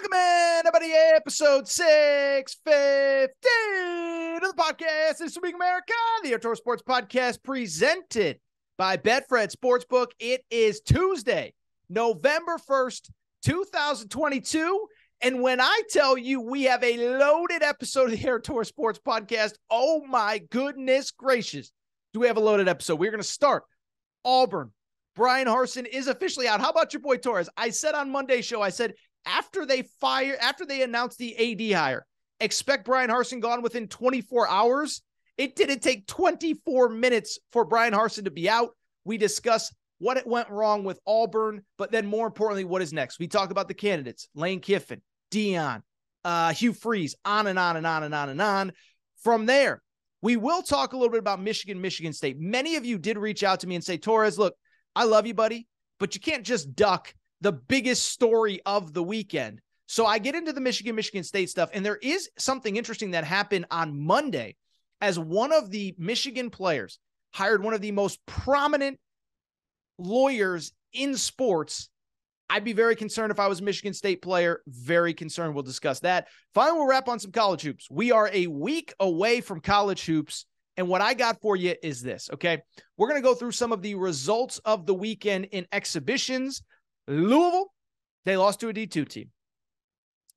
Welcome in, everybody, episode six fifty of the podcast. This Week America, the Outdoor Sports Podcast, presented by Betfred Sportsbook. It is Tuesday, November 1st, 2022. And when I tell you we have a loaded episode of the Air Tour Sports Podcast, oh my goodness gracious, do we have a loaded episode? We're going to start Auburn. Brian Harson is officially out. How about your boy Torres? I said on Monday's show, I said after they fire after they announced the AD hire, expect Brian Harson gone within 24 hours. It didn't take 24 minutes for Brian Harson to be out. We discuss what it went wrong with Auburn, but then more importantly, what is next? We talk about the candidates: Lane Kiffin, Dion, uh, Hugh Freeze, on and on and on and on and on. From there, we will talk a little bit about Michigan, Michigan State. Many of you did reach out to me and say, Torres, look, I love you, buddy, but you can't just duck the biggest story of the weekend. So I get into the Michigan Michigan State stuff, and there is something interesting that happened on Monday as one of the Michigan players hired one of the most prominent lawyers in sports. I'd be very concerned if I was a Michigan State player. Very concerned. We'll discuss that. Finally, we'll wrap on some college hoops. We are a week away from college hoops. And what I got for you is this, okay? We're going to go through some of the results of the weekend in exhibitions. Louisville, they lost to a D2 team.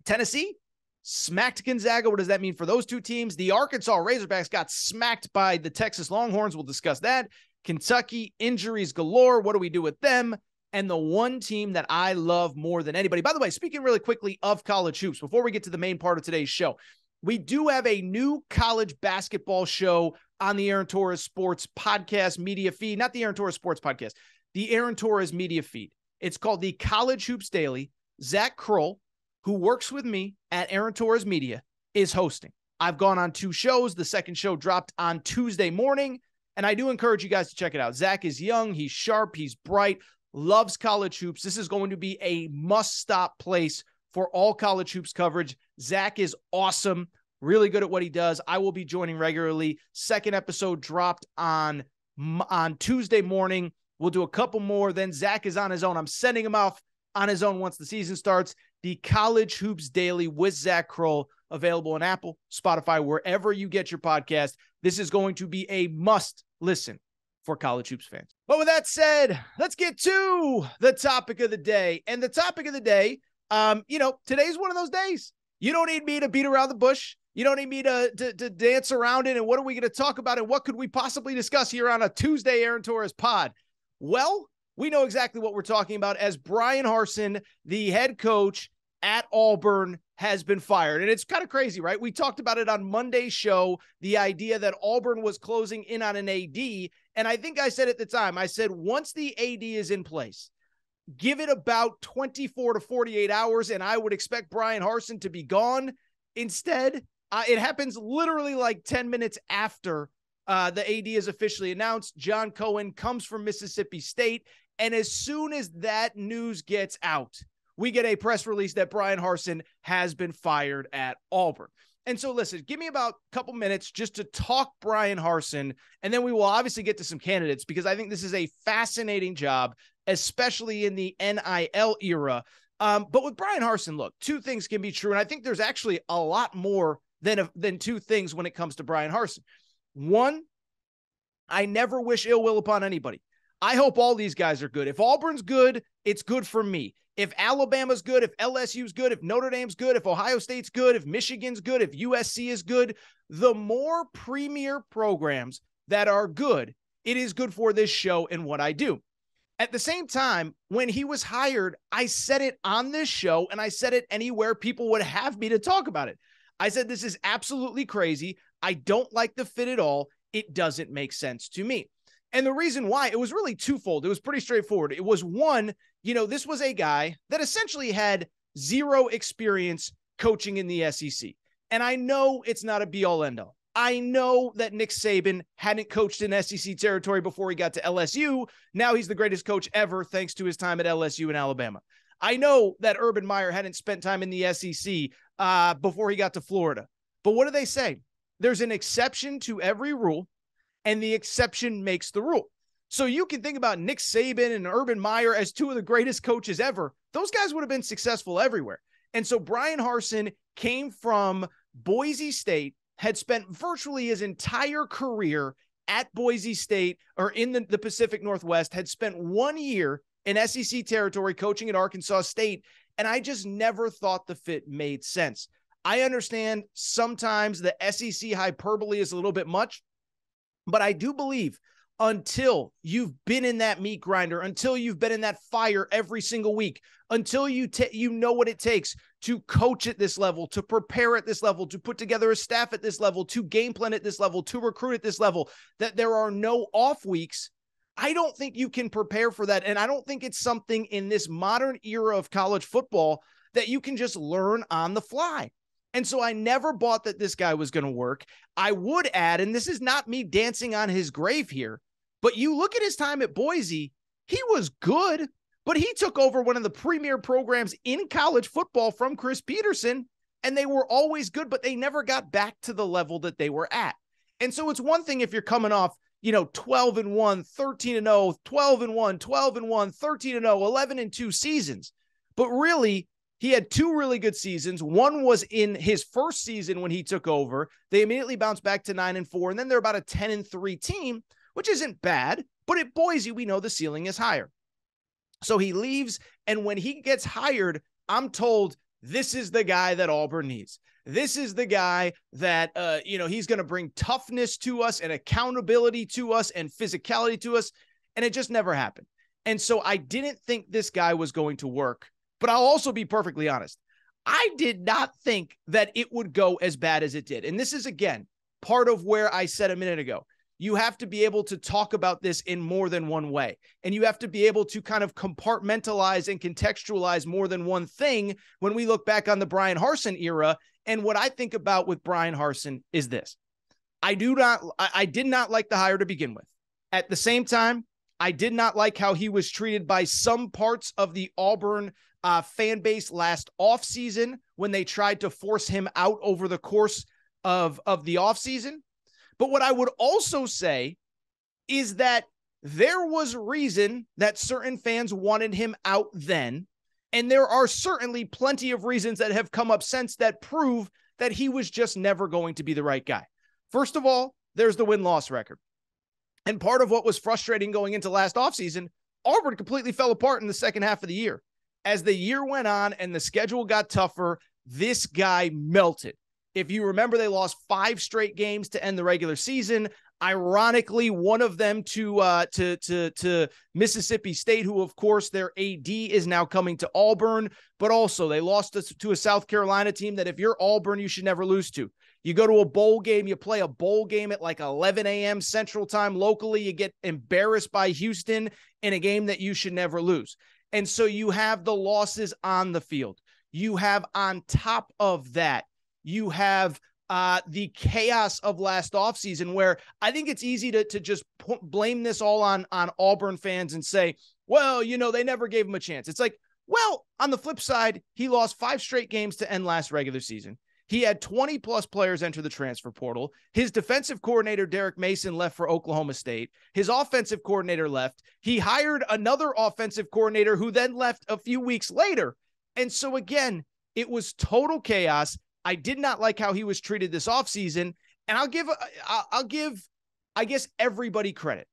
Tennessee smacked Gonzaga. What does that mean for those two teams? The Arkansas Razorbacks got smacked by the Texas Longhorns. We'll discuss that. Kentucky injuries galore. What do we do with them? And the one team that I love more than anybody. By the way, speaking really quickly of college hoops, before we get to the main part of today's show, we do have a new college basketball show on the Aaron Torres Sports podcast media feed, not the Aaron Torres Sports podcast, the Aaron Torres media feed. It's called the College Hoops Daily. Zach Kroll, who works with me at Aaron Torres Media, is hosting. I've gone on two shows. The second show dropped on Tuesday morning. And I do encourage you guys to check it out. Zach is young, he's sharp, he's bright, loves college hoops. This is going to be a must stop place for all college hoops coverage. Zach is awesome, really good at what he does. I will be joining regularly. Second episode dropped on on Tuesday morning. We'll do a couple more. Then Zach is on his own. I'm sending him off on his own once the season starts. The College Hoops Daily with Zach Kroll available on Apple, Spotify, wherever you get your podcast. This is going to be a must listen for college hoops fans. But with that said, let's get to the topic of the day. And the topic of the day, um, you know, today's one of those days. You don't need me to beat around the bush. You don't need me to, to, to dance around it. And what are we going to talk about? And what could we possibly discuss here on a Tuesday, Aaron Torres pod? Well, we know exactly what we're talking about as Brian Harson, the head coach at Auburn, has been fired. And it's kind of crazy, right? We talked about it on Monday's show the idea that Auburn was closing in on an AD. And I think I said at the time, I said, once the AD is in place, give it about 24 to 48 hours, and I would expect Brian Harson to be gone. Instead, uh, it happens literally like 10 minutes after uh, the AD is officially announced. John Cohen comes from Mississippi State. And as soon as that news gets out, we get a press release that Brian Harson has been fired at Auburn. And so, listen, give me about a couple minutes just to talk Brian Harson, and then we will obviously get to some candidates because I think this is a fascinating job, especially in the NIL era. Um, but with Brian Harson, look, two things can be true, and I think there's actually a lot more than than two things when it comes to Brian Harson. One, I never wish ill will upon anybody. I hope all these guys are good. If Auburn's good, it's good for me. If Alabama's good, if LSU's good, if Notre Dame's good, if Ohio State's good, if Michigan's good, if USC is good, the more premier programs that are good, it is good for this show and what I do. At the same time, when he was hired, I said it on this show and I said it anywhere people would have me to talk about it. I said, This is absolutely crazy. I don't like the fit at all. It doesn't make sense to me. And the reason why it was really twofold. It was pretty straightforward. It was one, you know, this was a guy that essentially had zero experience coaching in the SEC. And I know it's not a be all end all. I know that Nick Saban hadn't coached in SEC territory before he got to LSU. Now he's the greatest coach ever, thanks to his time at LSU and Alabama. I know that Urban Meyer hadn't spent time in the SEC uh, before he got to Florida. But what do they say? there's an exception to every rule, and the exception makes the rule. So you can think about Nick Saban and Urban Meyer as two of the greatest coaches ever. Those guys would have been successful everywhere. And so Brian Harson came from Boise State, had spent virtually his entire career at Boise State or in the, the Pacific Northwest, had spent one year in SEC territory coaching at Arkansas State. And I just never thought the fit made sense. I understand sometimes the SEC hyperbole is a little bit much, but I do believe until you've been in that meat grinder, until you've been in that fire every single week, until you t- you know what it takes to coach at this level, to prepare at this level, to put together a staff at this level, to game plan at this level, to recruit at this level, that there are no off weeks. I don't think you can prepare for that. And I don't think it's something in this modern era of college football that you can just learn on the fly. And so I never bought that this guy was going to work. I would add, and this is not me dancing on his grave here, but you look at his time at Boise, he was good, but he took over one of the premier programs in college football from Chris Peterson, and they were always good, but they never got back to the level that they were at. And so it's one thing if you're coming off, you know, 12 and 1, 13 and 0, 12 and 1, 12 and 1, 13 and 0, 11 and 2 seasons. But really, he had two really good seasons. One was in his first season when he took over. They immediately bounced back to nine and four, and then they're about a 10 and three team, which isn't bad. But at Boise, we know the ceiling is higher. So he leaves. And when he gets hired, I'm told this is the guy that Auburn needs. This is the guy that, uh, you know, he's going to bring toughness to us and accountability to us and physicality to us. And it just never happened. And so I didn't think this guy was going to work but I'll also be perfectly honest. I did not think that it would go as bad as it did. And this is, again, part of where I said a minute ago you have to be able to talk about this in more than one way. And you have to be able to kind of compartmentalize and contextualize more than one thing when we look back on the Brian Harson era. And what I think about with Brian Harson is this I do not, I, did not like the hire to begin with. At the same time, I did not like how he was treated by some parts of the Auburn uh, fan base last offseason when they tried to force him out over the course of, of the offseason. But what I would also say is that there was reason that certain fans wanted him out then. And there are certainly plenty of reasons that have come up since that prove that he was just never going to be the right guy. First of all, there's the win loss record. And part of what was frustrating going into last offseason, Auburn completely fell apart in the second half of the year as the year went on and the schedule got tougher, this guy melted. If you remember, they lost five straight games to end the regular season. Ironically, one of them to uh, to to to Mississippi State, who of course their AD is now coming to Auburn, but also they lost to, to a South Carolina team that if you're Auburn, you should never lose to. You go to a bowl game, you play a bowl game at like 11 a.m. Central Time locally. You get embarrassed by Houston in a game that you should never lose. And so you have the losses on the field. You have on top of that, you have uh, the chaos of last offseason where I think it's easy to, to just blame this all on, on Auburn fans and say, well, you know, they never gave him a chance. It's like, well, on the flip side, he lost five straight games to end last regular season. He had 20 plus players enter the transfer portal. His defensive coordinator, Derek Mason, left for Oklahoma State. His offensive coordinator left. He hired another offensive coordinator who then left a few weeks later. And so, again, it was total chaos. I did not like how he was treated this offseason. And I'll give, uh, I'll give, I guess, everybody credit.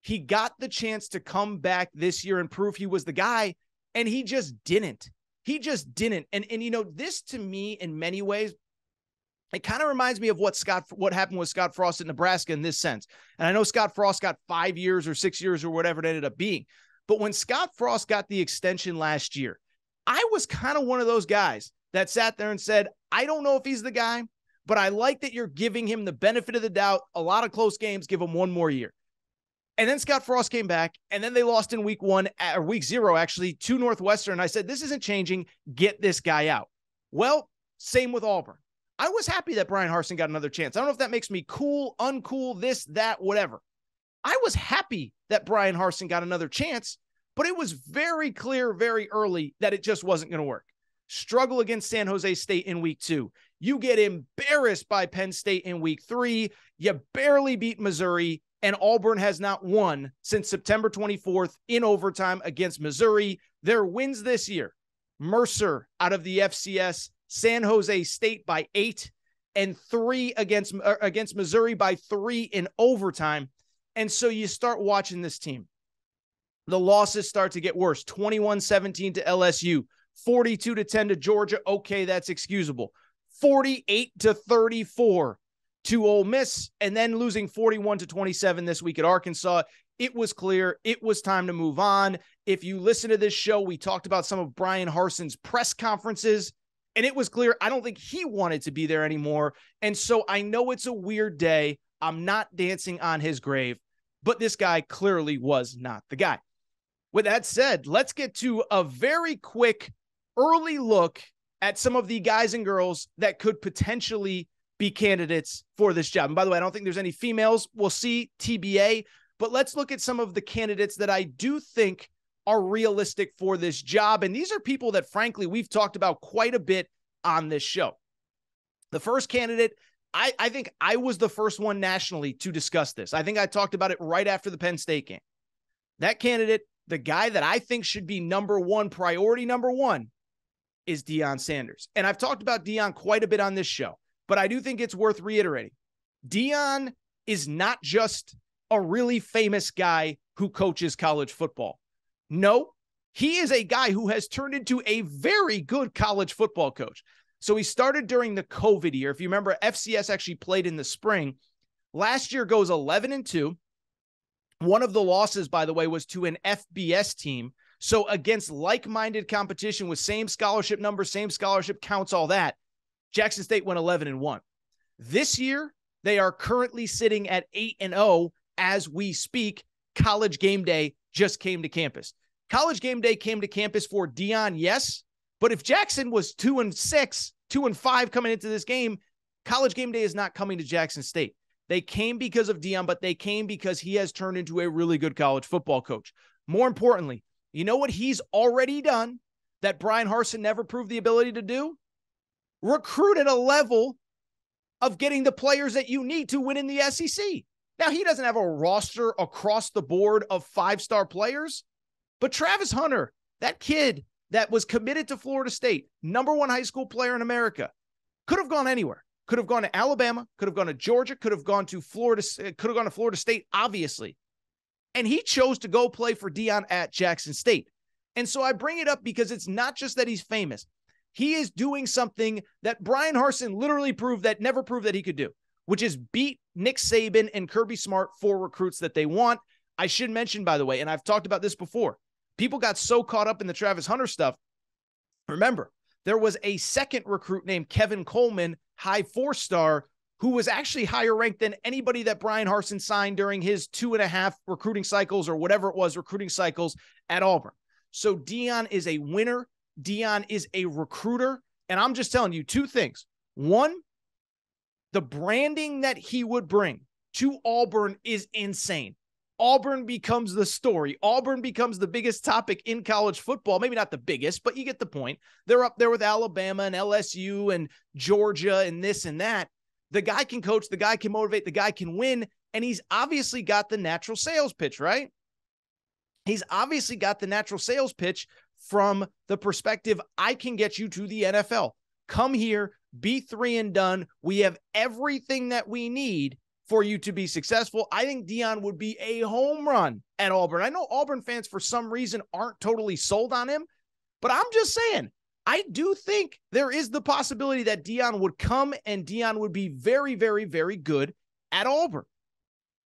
He got the chance to come back this year and prove he was the guy, and he just didn't he just didn't and and you know this to me in many ways it kind of reminds me of what Scott what happened with Scott Frost in Nebraska in this sense. And I know Scott Frost got 5 years or 6 years or whatever it ended up being. But when Scott Frost got the extension last year, I was kind of one of those guys that sat there and said, "I don't know if he's the guy, but I like that you're giving him the benefit of the doubt. A lot of close games, give him one more year." And then Scott Frost came back, and then they lost in week 1 or week 0 actually to Northwestern. I said, "This isn't changing. Get this guy out." Well, same with Auburn. I was happy that Brian Harson got another chance. I don't know if that makes me cool, uncool, this, that, whatever. I was happy that Brian Harson got another chance, but it was very clear very early that it just wasn't going to work. Struggle against San Jose State in week two. You get embarrassed by Penn State in week three. You barely beat Missouri, and Auburn has not won since September 24th in overtime against Missouri. Their wins this year Mercer out of the FCS, San Jose State by eight, and three against uh, against Missouri by three in overtime. And so you start watching this team. The losses start to get worse. 21-17 to LSU, 42 to 10 to Georgia. Okay, that's excusable. 48 to 34 to Ole Miss, and then losing 41 to 27 this week at Arkansas. It was clear it was time to move on. If you listen to this show, we talked about some of Brian Harson's press conferences and it was clear I don't think he wanted to be there anymore. And so I know it's a weird day. I'm not dancing on his grave, but this guy clearly was not the guy. With that said, let's get to a very quick early look at some of the guys and girls that could potentially be candidates for this job. And by the way, I don't think there's any females. We'll see TBA, but let's look at some of the candidates that I do think are realistic for this job. And these are people that, frankly, we've talked about quite a bit on this show. The first candidate, I, I think I was the first one nationally to discuss this. I think I talked about it right after the Penn State game. That candidate, the guy that I think should be number one, priority number one, is Deion Sanders. And I've talked about Deion quite a bit on this show, but I do think it's worth reiterating. Deion is not just a really famous guy who coaches college football. No, he is a guy who has turned into a very good college football coach. So he started during the COVID year. If you remember, FCS actually played in the spring. Last year goes 11 and 2. One of the losses, by the way, was to an FBS team. So against like minded competition with same scholarship number, same scholarship counts, all that, Jackson State went 11 and 1. This year, they are currently sitting at 8 and 0 as we speak. College game day just came to campus. College game day came to campus for Dion, yes. But if Jackson was two and six, two and five coming into this game, college game day is not coming to Jackson State. They came because of Dion, but they came because he has turned into a really good college football coach. More importantly, you know what he's already done that Brian Harson never proved the ability to do? Recruit at a level of getting the players that you need to win in the SEC. Now, he doesn't have a roster across the board of five star players, but Travis Hunter, that kid that was committed to Florida State, number one high school player in America, could have gone anywhere. Could have gone to Alabama, could have gone to Georgia, could have gone to Florida, uh, could have gone to Florida State, obviously. And he chose to go play for Dion at Jackson State. And so I bring it up because it's not just that he's famous. He is doing something that Brian Harson literally proved that never proved that he could do, which is beat Nick Saban and Kirby Smart for recruits that they want. I should mention, by the way, and I've talked about this before people got so caught up in the Travis Hunter stuff. Remember, there was a second recruit named Kevin Coleman, high four star, who was actually higher ranked than anybody that Brian Harson signed during his two and a half recruiting cycles or whatever it was, recruiting cycles at Auburn. So Dion is a winner. Dion is a recruiter. And I'm just telling you two things. One, the branding that he would bring to Auburn is insane. Auburn becomes the story. Auburn becomes the biggest topic in college football. Maybe not the biggest, but you get the point. They're up there with Alabama and LSU and Georgia and this and that. The guy can coach, the guy can motivate, the guy can win. And he's obviously got the natural sales pitch, right? He's obviously got the natural sales pitch from the perspective I can get you to the NFL. Come here, be three and done. We have everything that we need for you to be successful. I think Dion would be a home run at Auburn. I know Auburn fans, for some reason, aren't totally sold on him, but I'm just saying, I do think there is the possibility that Dion would come and Dion would be very, very, very good at Auburn.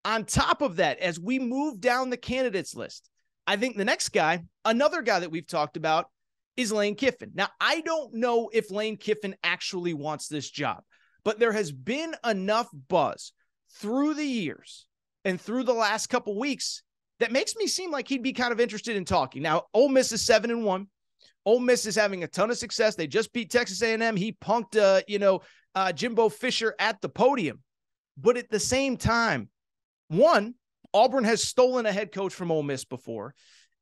On top of that, as we move down the candidates list, I think the next guy, another guy that we've talked about, is Lane Kiffin. Now, I don't know if Lane Kiffin actually wants this job, but there has been enough buzz through the years and through the last couple weeks that makes me seem like he'd be kind of interested in talking. Now, Ole Miss is seven and one. Ole Miss is having a ton of success. They just beat Texas A&M. He punked, uh, you know, uh, Jimbo Fisher at the podium. But at the same time, one, Auburn has stolen a head coach from Ole Miss before,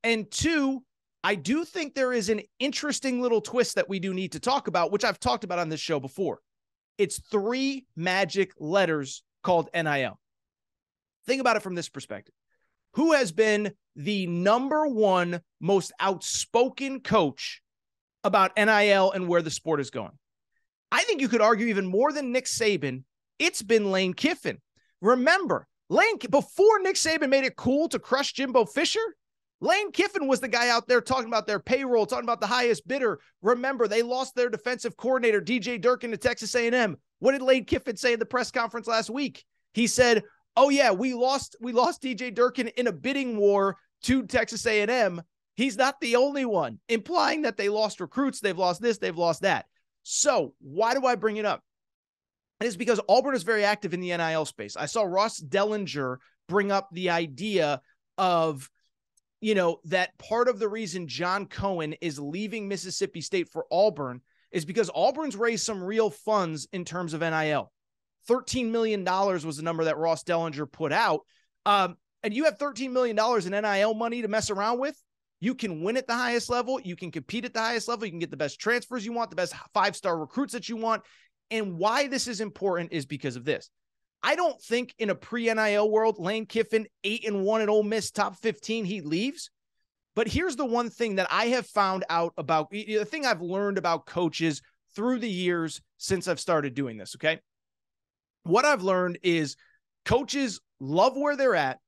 and two, I do think there is an interesting little twist that we do need to talk about, which I've talked about on this show before. It's three magic letters called NIL. Think about it from this perspective. Who has been the number one most outspoken coach about NIL and where the sport is going? I think you could argue even more than Nick Saban, it's been Lane Kiffin. Remember, Lane before Nick Saban made it cool to crush Jimbo Fisher, Lane Kiffin was the guy out there talking about their payroll, talking about the highest bidder. Remember, they lost their defensive coordinator DJ Durkin to Texas A&M. What did Lane Kiffin say in the press conference last week? He said, "Oh yeah, we lost we lost DJ Durkin in a bidding war to Texas A&M. He's not the only one." Implying that they lost recruits, they've lost this, they've lost that. So, why do I bring it up? It is because Auburn is very active in the NIL space. I saw Ross Dellinger bring up the idea of you know that part of the reason John Cohen is leaving Mississippi State for Auburn is because Auburn's raised some real funds in terms of NIL. $13 million was the number that Ross Dellinger put out. Um, and you have $13 million in NIL money to mess around with. You can win at the highest level. You can compete at the highest level. You can get the best transfers you want, the best five star recruits that you want. And why this is important is because of this. I don't think in a pre NIL world, Lane Kiffin, eight and one at Ole Miss, top 15, he leaves. But here's the one thing that I have found out about the thing I've learned about coaches through the years since I've started doing this. Okay. What I've learned is coaches love where they're at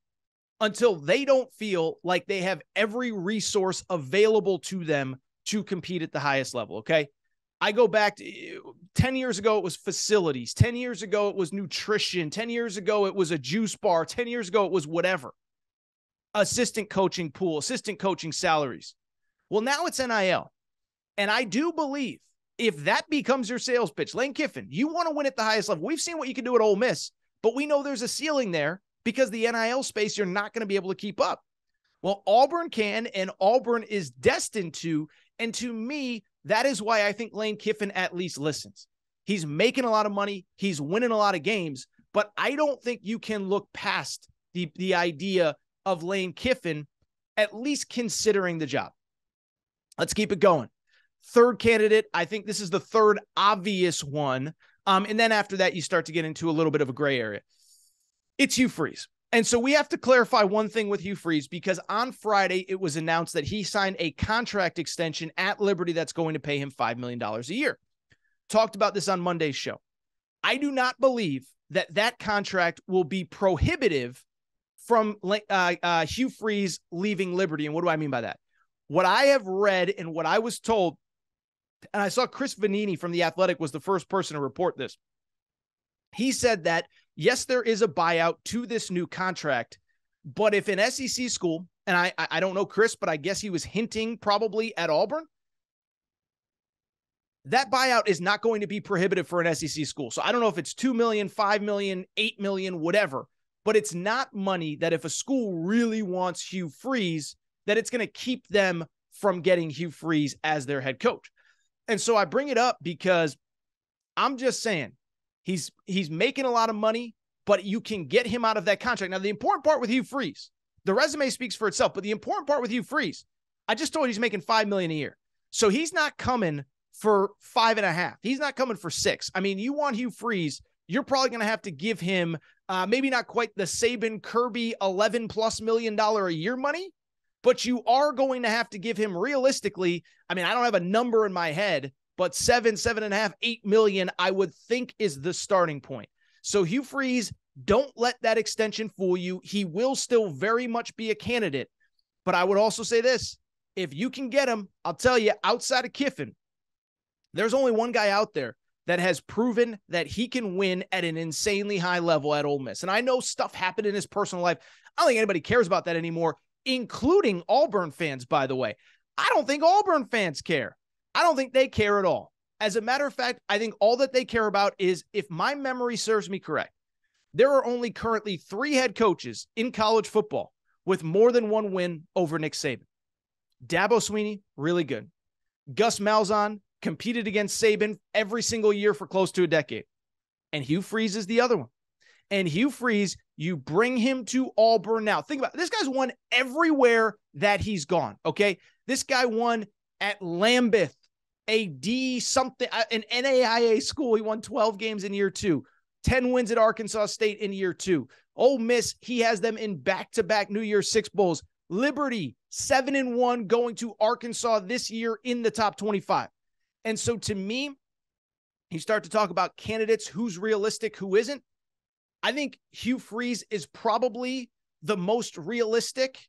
until they don't feel like they have every resource available to them to compete at the highest level. Okay. I go back to eh, 10 years ago, it was facilities. 10 years ago, it was nutrition. 10 years ago, it was a juice bar. 10 years ago, it was whatever assistant coaching pool, assistant coaching salaries. Well, now it's NIL. And I do believe if that becomes your sales pitch, Lane Kiffin, you want to win at the highest level. We've seen what you can do at Ole Miss, but we know there's a ceiling there because the NIL space, you're not going to be able to keep up. Well, Auburn can, and Auburn is destined to. And to me, that is why I think Lane Kiffin at least listens. He's making a lot of money, he's winning a lot of games, but I don't think you can look past the, the idea of Lane Kiffin at least considering the job. Let's keep it going. Third candidate, I think this is the third obvious one. Um, and then after that, you start to get into a little bit of a gray area. It's Hugh Freeze. And so we have to clarify one thing with Hugh Freeze because on Friday it was announced that he signed a contract extension at Liberty that's going to pay him $5 million a year. Talked about this on Monday's show. I do not believe that that contract will be prohibitive from uh, uh, Hugh Freeze leaving Liberty. And what do I mean by that? What I have read and what I was told, and I saw Chris Vanini from The Athletic was the first person to report this. He said that, yes, there is a buyout to this new contract, but if an SEC school, and I, I don't know Chris, but I guess he was hinting probably at Auburn, that buyout is not going to be prohibitive for an SEC school. So I don't know if it's 2 million, 5 million, 8 million, whatever but it's not money that if a school really wants Hugh Freeze, that it's going to keep them from getting Hugh Freeze as their head coach. And so I bring it up because I'm just saying he's he's making a lot of money, but you can get him out of that contract. Now the important part with Hugh Freeze, the resume speaks for itself, but the important part with Hugh Freeze, I just told you he's making five million a year. So he's not coming for five and a half. He's not coming for six. I mean, you want Hugh Freeze you're probably going to have to give him uh, maybe not quite the Saban Kirby 11 plus million dollar a year money, but you are going to have to give him realistically. I mean, I don't have a number in my head, but seven, seven and a half, eight million, I would think is the starting point. So Hugh Freeze, don't let that extension fool you. He will still very much be a candidate. But I would also say this if you can get him, I'll tell you, outside of Kiffin, there's only one guy out there that has proven that he can win at an insanely high level at Ole Miss. And I know stuff happened in his personal life. I don't think anybody cares about that anymore, including Auburn fans, by the way. I don't think Auburn fans care. I don't think they care at all. As a matter of fact, I think all that they care about is if my memory serves me correct, there are only currently three head coaches in college football with more than one win over Nick Saban. Dabo Sweeney, really good. Gus Malzahn, competed against Saban every single year for close to a decade. And Hugh Freeze is the other one. And Hugh Freeze, you bring him to Auburn now. Think about it. this guy's won everywhere that he's gone. Okay. This guy won at Lambeth, a D something, uh, an NAIA school. He won 12 games in year two, 10 wins at Arkansas State in year two. Ole Miss, he has them in back to back New Year's Six Bowls. Liberty, seven and one, going to Arkansas this year in the top 25. And so to me, you start to talk about candidates, who's realistic, who isn't. I think Hugh Freeze is probably the most realistic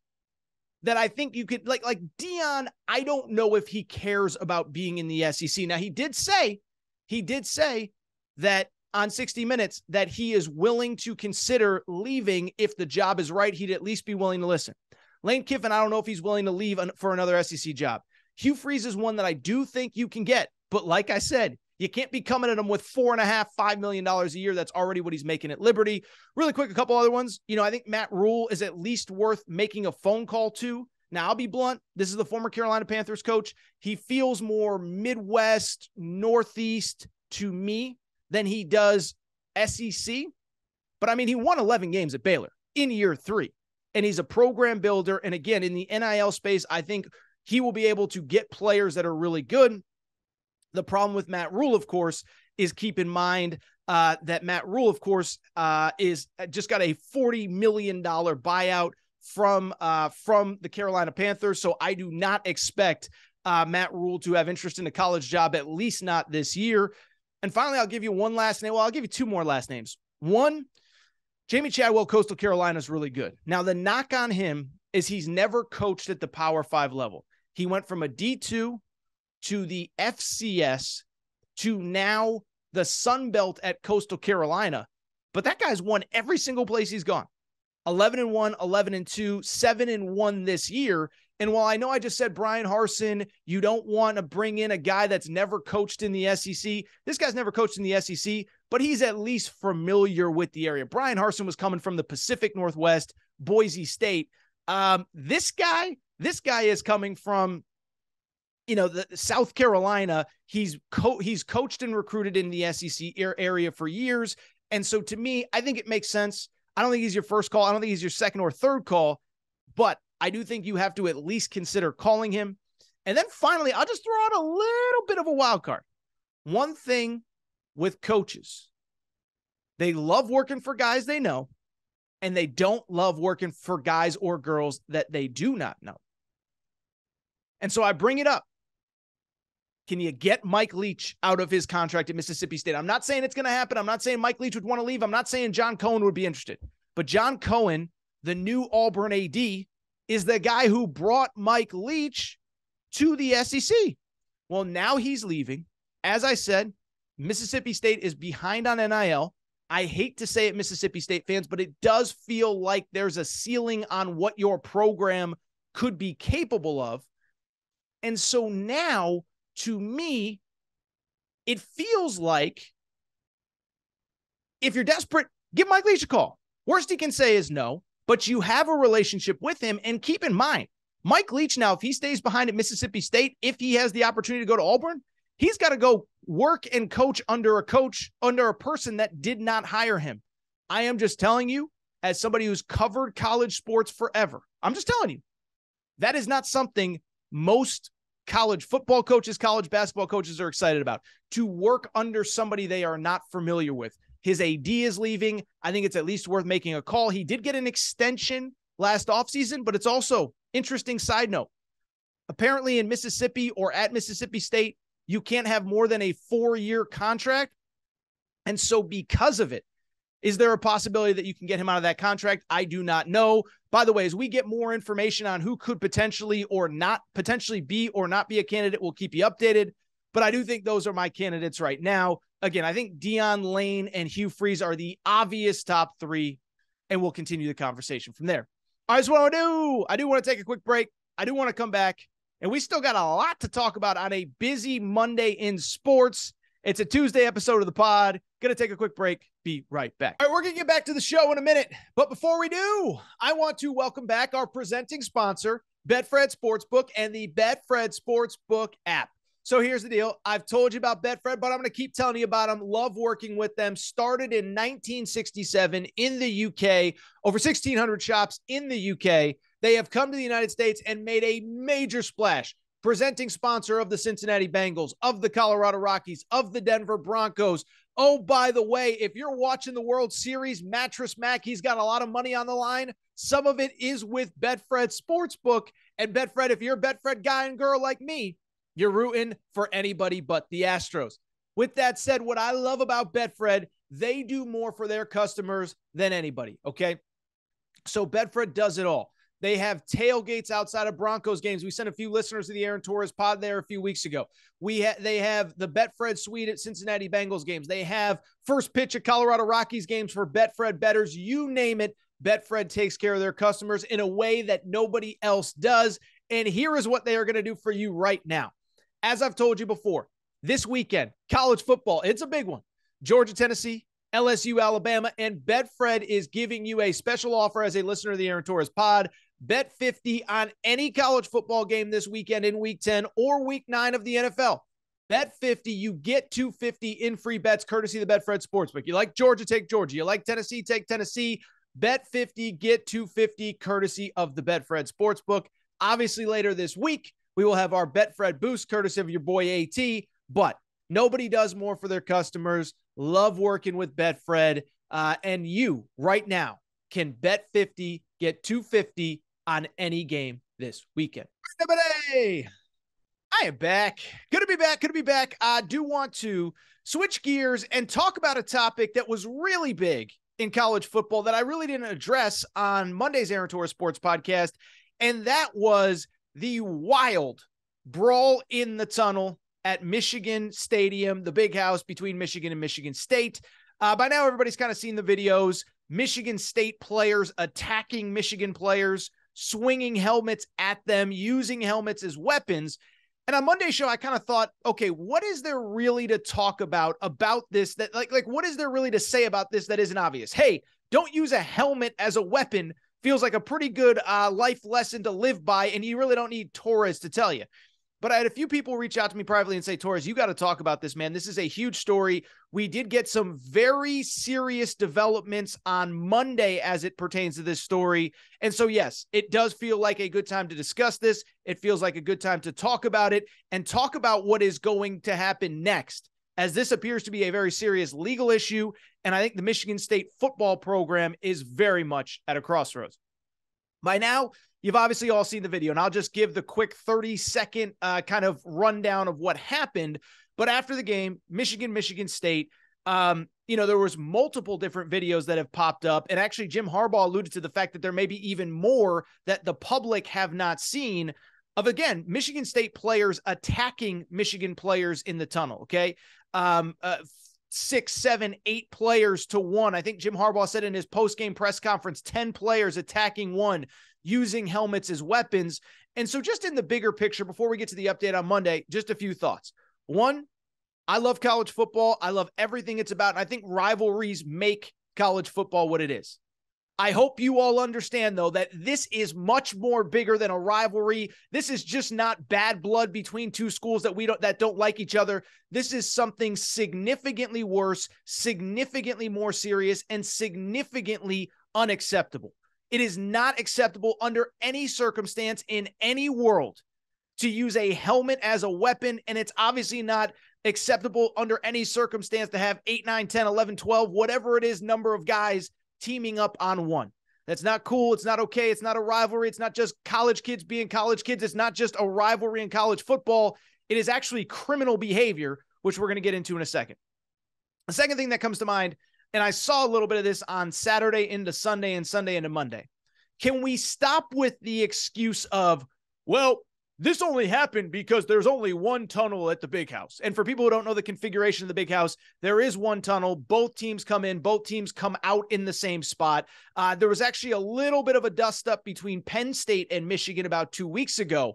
that I think you could like like Dion, I don't know if he cares about being in the SEC. Now he did say, he did say that on 60 minutes that he is willing to consider leaving if the job is right, he'd at least be willing to listen. Lane Kiffin, I don't know if he's willing to leave for another SEC job. Hugh Freeze is one that I do think you can get. But like I said, you can't be coming at him with four and a half, five million dollars a year. That's already what he's making at Liberty. Really quick, a couple other ones. You know, I think Matt Rule is at least worth making a phone call to. Now, I'll be blunt. This is the former Carolina Panthers coach. He feels more Midwest, Northeast to me than he does SEC. But I mean, he won 11 games at Baylor in year three, and he's a program builder. And again, in the NIL space, I think he will be able to get players that are really good. The problem with Matt Rule, of course, is keep in mind uh, that Matt Rule, of course, uh, is uh, just got a forty million dollar buyout from uh, from the Carolina Panthers. So I do not expect uh, Matt Rule to have interest in a college job, at least not this year. And finally, I'll give you one last name. Well, I'll give you two more last names. One, Jamie Chadwell, Coastal Carolina is really good. Now, the knock on him is he's never coached at the Power Five level. He went from a D2 to the FCS to now the Sun Belt at Coastal Carolina. But that guy's won every single place he's gone. 11 and 1, 11 and 2, 7 and 1 this year. And while I know I just said Brian Harson, you don't want to bring in a guy that's never coached in the SEC. This guy's never coached in the SEC, but he's at least familiar with the area. Brian Harson was coming from the Pacific Northwest, Boise State. Um, this guy this guy is coming from you know the South Carolina. He's co- he's coached and recruited in the SEC area for years, and so to me, I think it makes sense. I don't think he's your first call. I don't think he's your second or third call, but I do think you have to at least consider calling him. And then finally, I'll just throw out a little bit of a wild card. One thing with coaches, they love working for guys they know, and they don't love working for guys or girls that they do not know. And so I bring it up. Can you get Mike Leach out of his contract at Mississippi State? I'm not saying it's going to happen. I'm not saying Mike Leach would want to leave. I'm not saying John Cohen would be interested. But John Cohen, the new Auburn AD, is the guy who brought Mike Leach to the SEC. Well, now he's leaving. As I said, Mississippi State is behind on NIL. I hate to say it, Mississippi State fans, but it does feel like there's a ceiling on what your program could be capable of. And so now to me, it feels like if you're desperate, give Mike Leach a call. Worst he can say is no, but you have a relationship with him. And keep in mind, Mike Leach now, if he stays behind at Mississippi State, if he has the opportunity to go to Auburn, he's got to go work and coach under a coach, under a person that did not hire him. I am just telling you, as somebody who's covered college sports forever, I'm just telling you, that is not something most college football coaches, college basketball coaches are excited about to work under somebody they are not familiar with. His AD is leaving. I think it's at least worth making a call. He did get an extension last offseason, but it's also interesting side note. Apparently, in Mississippi or at Mississippi State, you can't have more than a four year contract. And so, because of it, is there a possibility that you can get him out of that contract? I do not know. By the way, as we get more information on who could potentially or not potentially be or not be a candidate, we'll keep you updated. But I do think those are my candidates right now. Again, I think Dion Lane and Hugh Freeze are the obvious top three, and we'll continue the conversation from there. All right, so what I do, I do want to take a quick break. I do want to come back, and we still got a lot to talk about on a busy Monday in sports. It's a Tuesday episode of the pod. Gonna take a quick break. Be right back. All right, we're gonna get back to the show in a minute. But before we do, I want to welcome back our presenting sponsor, Betfred Sportsbook, and the Betfred Sportsbook app. So here's the deal. I've told you about Betfred, but I'm going to keep telling you about them. Love working with them. Started in 1967 in the UK, over 1,600 shops in the UK. They have come to the United States and made a major splash presenting sponsor of the Cincinnati Bengals, of the Colorado Rockies, of the Denver Broncos. Oh, by the way, if you're watching the World Series, Mattress he has got a lot of money on the line. Some of it is with Betfred Sportsbook. And Betfred, if you're a Betfred guy and girl like me, you're rooting for anybody but the Astros. With that said, what I love about Betfred, they do more for their customers than anybody. Okay. So Betfred does it all. They have tailgates outside of Broncos games. We sent a few listeners to the Aaron Torres pod there a few weeks ago. We ha- they have the Betfred suite at Cincinnati Bengals games. They have first pitch at Colorado Rockies games for Betfred betters. You name it, Betfred takes care of their customers in a way that nobody else does. And here is what they are going to do for you right now. As I've told you before, this weekend, college football, it's a big one. Georgia, Tennessee, LSU, Alabama, and Betfred is giving you a special offer as a listener of the Aaron Torres pod. Bet 50 on any college football game this weekend in week 10 or week 9 of the NFL. Bet 50, you get 250 in free bets courtesy of the Betfred Sportsbook. You like Georgia, take Georgia. You like Tennessee, take Tennessee. Bet 50, get 250 courtesy of the Betfred Sportsbook. Obviously, later this week, we will have our Betfred boost courtesy of your boy AT, but nobody does more for their customers. Love working with Betfred. Uh, and you right now can bet 50, get 250 on any game this weekend. Everybody, I am back. Good to be back. Good to be back. I do want to switch gears and talk about a topic that was really big in college football that I really didn't address on Monday's Aaron Torres Sports podcast, and that was the wild brawl in the tunnel at Michigan Stadium, the big house between Michigan and Michigan State. Uh, by now, everybody's kind of seen the videos. Michigan State players attacking Michigan players swinging helmets at them, using helmets as weapons. And on Monday's show, I kind of thought, okay, what is there really to talk about about this? That like, like, what is there really to say about this that isn't obvious? Hey, don't use a helmet as a weapon. Feels like a pretty good uh, life lesson to live by, and you really don't need Torres to tell you. But I had a few people reach out to me privately and say, Torres, you got to talk about this, man. This is a huge story. We did get some very serious developments on Monday as it pertains to this story. And so, yes, it does feel like a good time to discuss this. It feels like a good time to talk about it and talk about what is going to happen next, as this appears to be a very serious legal issue. And I think the Michigan State football program is very much at a crossroads. By now, you've obviously all seen the video, and I'll just give the quick 30 second uh, kind of rundown of what happened. But after the game, Michigan, Michigan State, um, you know, there was multiple different videos that have popped up, and actually Jim Harbaugh alluded to the fact that there may be even more that the public have not seen. Of again, Michigan State players attacking Michigan players in the tunnel. Okay, um, uh, six, seven, eight players to one. I think Jim Harbaugh said in his post-game press conference, 10 players attacking one using helmets as weapons. And so just in the bigger picture, before we get to the update on Monday, just a few thoughts. One, I love college football. I love everything it's about. And I think rivalries make college football what it is. I hope you all understand, though, that this is much more bigger than a rivalry. This is just not bad blood between two schools that we don't that don't like each other. This is something significantly worse, significantly more serious, and significantly unacceptable. It is not acceptable under any circumstance in any world to use a helmet as a weapon. And it's obviously not acceptable under any circumstance to have 8, 9, 10, 11, 12, whatever it is, number of guys teaming up on one. That's not cool. It's not okay. It's not a rivalry. It's not just college kids being college kids. It's not just a rivalry in college football. It is actually criminal behavior, which we're going to get into in a second. The second thing that comes to mind, and I saw a little bit of this on Saturday into Sunday and Sunday into Monday. Can we stop with the excuse of, well, this only happened because there's only one tunnel at the big house. And for people who don't know the configuration of the big house, there is one tunnel. Both teams come in, both teams come out in the same spot. Uh, there was actually a little bit of a dust up between Penn State and Michigan about two weeks ago.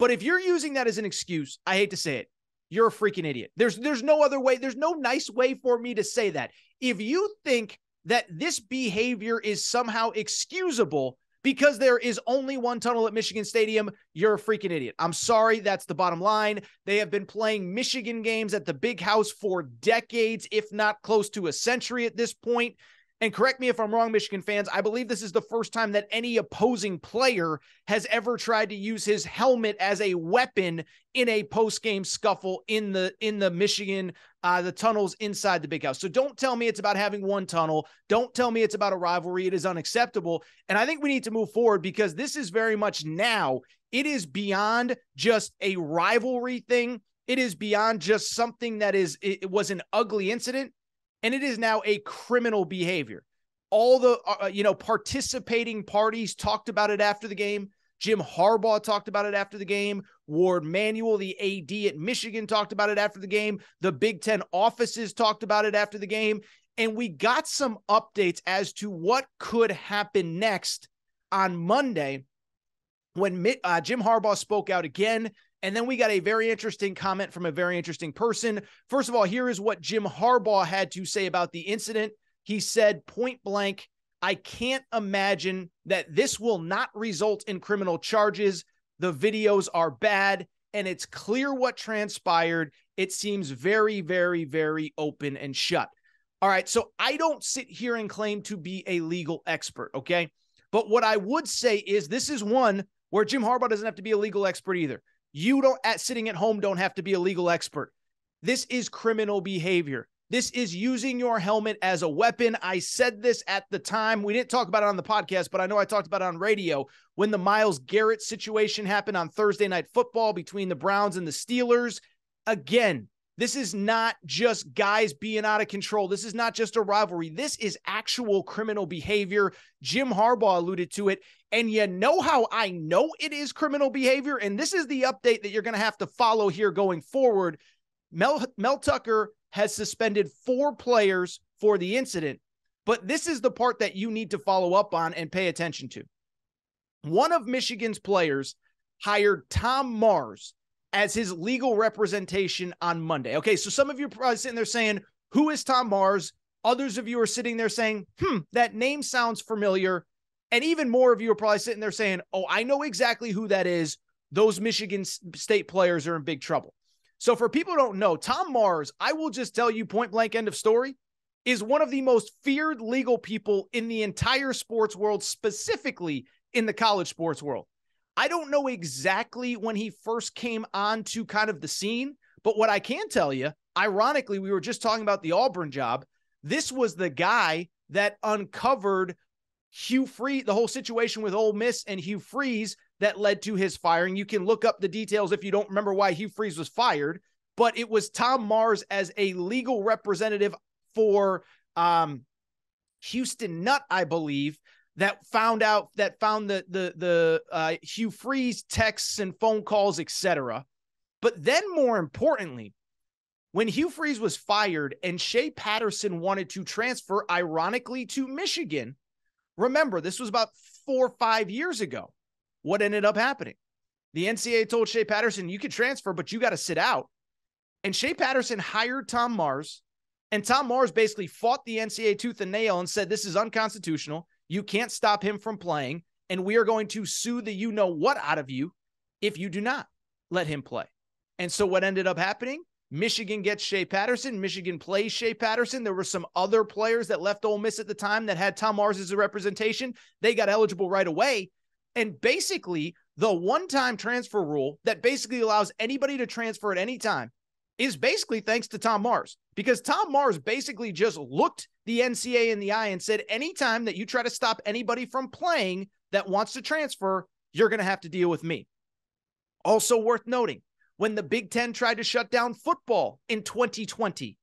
But if you're using that as an excuse, I hate to say it, you're a freaking idiot. There's there's no other way. There's no nice way for me to say that. If you think that this behavior is somehow excusable, because there is only one tunnel at Michigan Stadium, you're a freaking idiot. I'm sorry. That's the bottom line. They have been playing Michigan games at the big house for decades, if not close to a century at this point. And correct me if I'm wrong, Michigan fans. I believe this is the first time that any opposing player has ever tried to use his helmet as a weapon in a post-game scuffle in the in the Michigan uh, the tunnels inside the big house. So don't tell me it's about having one tunnel. Don't tell me it's about a rivalry. It is unacceptable. And I think we need to move forward because this is very much now. It is beyond just a rivalry thing. It is beyond just something that is it was an ugly incident and it is now a criminal behavior. All the uh, uh, you know participating parties talked about it after the game. Jim Harbaugh talked about it after the game. Ward Manuel, the AD at Michigan, talked about it after the game. The Big Ten offices talked about it after the game. And we got some updates as to what could happen next on Monday when uh, Jim Harbaugh spoke out again and then we got a very interesting comment from a very interesting person. First of all, here is what Jim Harbaugh had to say about the incident. He said point blank, I can't imagine that this will not result in criminal charges. The videos are bad and it's clear what transpired. It seems very, very, very open and shut. All right. So I don't sit here and claim to be a legal expert. Okay. But what I would say is this is one where Jim Harbaugh doesn't have to be a legal expert either. You don't at sitting at home don't have to be a legal expert. This is criminal behavior. This is using your helmet as a weapon. I said this at the time. We didn't talk about it on the podcast, but I know I talked about it on radio when the Miles Garrett situation happened on Thursday night football between the Browns and the Steelers. Again, this is not just guys being out of control. This is not just a rivalry. This is actual criminal behavior. Jim Harbaugh alluded to it. And you know how I know it is criminal behavior. And this is the update that you're going to have to follow here going forward. Mel, Mel Tucker has suspended four players for the incident. But this is the part that you need to follow up on and pay attention to. One of Michigan's players hired Tom Mars as his legal representation on Monday. Okay, so some of you are probably sitting there saying, Who is Tom Mars? Others of you are sitting there saying, Hmm, that name sounds familiar. And even more of you are probably sitting there saying, oh, I know exactly who that is. Those Michigan State players are in big trouble. So, for people who don't know, Tom Mars, I will just tell you point blank end of story, is one of the most feared legal people in the entire sports world, specifically in the college sports world. I don't know exactly when he first came onto kind of the scene, but what I can tell you, ironically, we were just talking about the Auburn job. This was the guy that uncovered Hugh Free, the whole situation with Ole Miss and Hugh Freeze that led to his firing. You can look up the details if you don't remember why Hugh Freeze was fired, but it was Tom Mars as a legal representative for um, Houston Nut, I believe, that found out that found the the the uh, Hugh Freeze texts and phone calls, etc. But then, more importantly, when Hugh Freeze was fired and Shea Patterson wanted to transfer, ironically, to Michigan, Remember, this was about four or five years ago. What ended up happening? The NCAA told Shea Patterson, you can transfer, but you got to sit out. And Shea Patterson hired Tom Mars, and Tom Mars basically fought the NCAA tooth and nail and said, This is unconstitutional. You can't stop him from playing. And we are going to sue the you know what out of you if you do not let him play. And so what ended up happening? Michigan gets Shea Patterson. Michigan plays Shea Patterson. There were some other players that left Ole Miss at the time that had Tom Mars as a representation. They got eligible right away. And basically, the one time transfer rule that basically allows anybody to transfer at any time is basically thanks to Tom Mars because Tom Mars basically just looked the NCAA in the eye and said, anytime that you try to stop anybody from playing that wants to transfer, you're going to have to deal with me. Also worth noting, when the Big Ten tried to shut down football in 2020.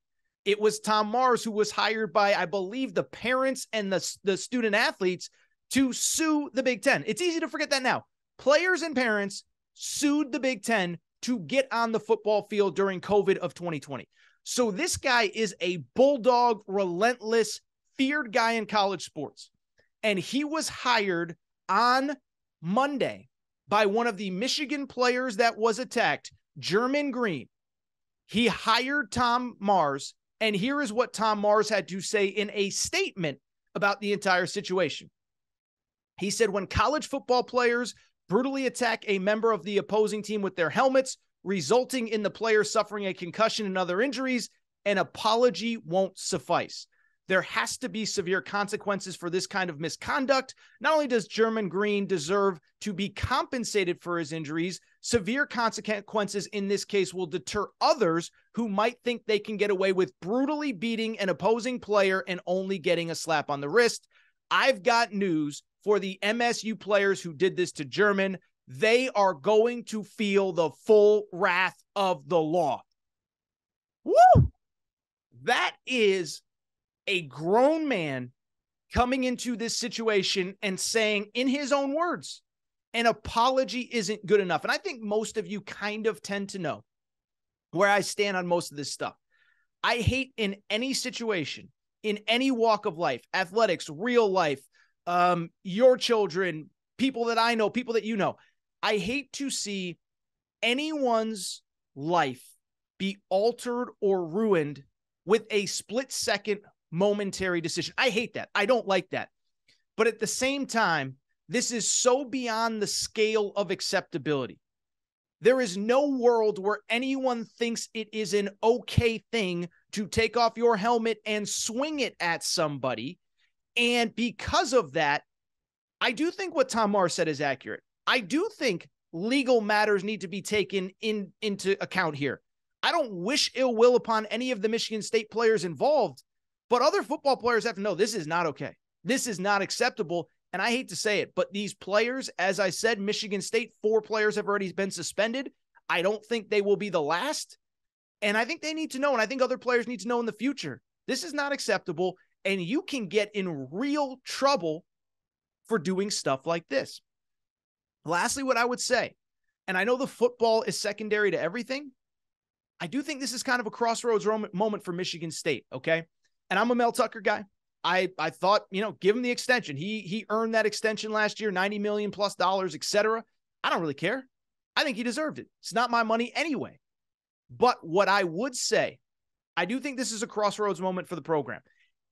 It was Tom Mars who was hired by, I believe, the parents and the, the student athletes to sue the Big Ten. It's easy to forget that now. Players and parents sued the Big Ten to get on the football field during COVID of 2020. So this guy is a bulldog, relentless, feared guy in college sports. And he was hired on Monday by one of the Michigan players that was attacked German Green, he hired Tom Mars. And here is what Tom Mars had to say in a statement about the entire situation. He said, when college football players brutally attack a member of the opposing team with their helmets, resulting in the player suffering a concussion and other injuries, an apology won't suffice. There has to be severe consequences for this kind of misconduct. Not only does German Green deserve to be compensated for his injuries, severe consequences in this case will deter others who might think they can get away with brutally beating an opposing player and only getting a slap on the wrist. I've got news for the MSU players who did this to German. They are going to feel the full wrath of the law. Woo! That is a grown man coming into this situation and saying, in his own words, an apology isn't good enough. And I think most of you kind of tend to know where I stand on most of this stuff. I hate in any situation, in any walk of life, athletics, real life, um, your children, people that I know, people that you know. I hate to see anyone's life be altered or ruined with a split second momentary decision. I hate that. I don't like that. But at the same time, this is so beyond the scale of acceptability. There is no world where anyone thinks it is an okay thing to take off your helmet and swing it at somebody. And because of that, I do think what Tom Marr said is accurate. I do think legal matters need to be taken in into account here. I don't wish ill will upon any of the Michigan State players involved, but other football players have to know this is not okay. This is not acceptable. And I hate to say it, but these players, as I said, Michigan State, four players have already been suspended. I don't think they will be the last. And I think they need to know, and I think other players need to know in the future this is not acceptable. And you can get in real trouble for doing stuff like this. Lastly, what I would say, and I know the football is secondary to everything, I do think this is kind of a crossroads moment for Michigan State. Okay and I'm a Mel Tucker guy. I I thought, you know, give him the extension. He he earned that extension last year, 90 million plus dollars, etc. I don't really care. I think he deserved it. It's not my money anyway. But what I would say, I do think this is a crossroads moment for the program.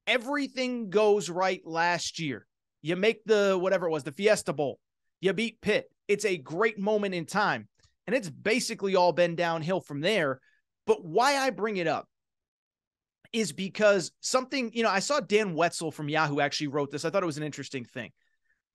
Everything goes right last year. You make the whatever it was, the Fiesta Bowl. You beat Pitt. It's a great moment in time. And it's basically all been downhill from there. But why I bring it up is because something, you know, I saw Dan Wetzel from Yahoo actually wrote this. I thought it was an interesting thing.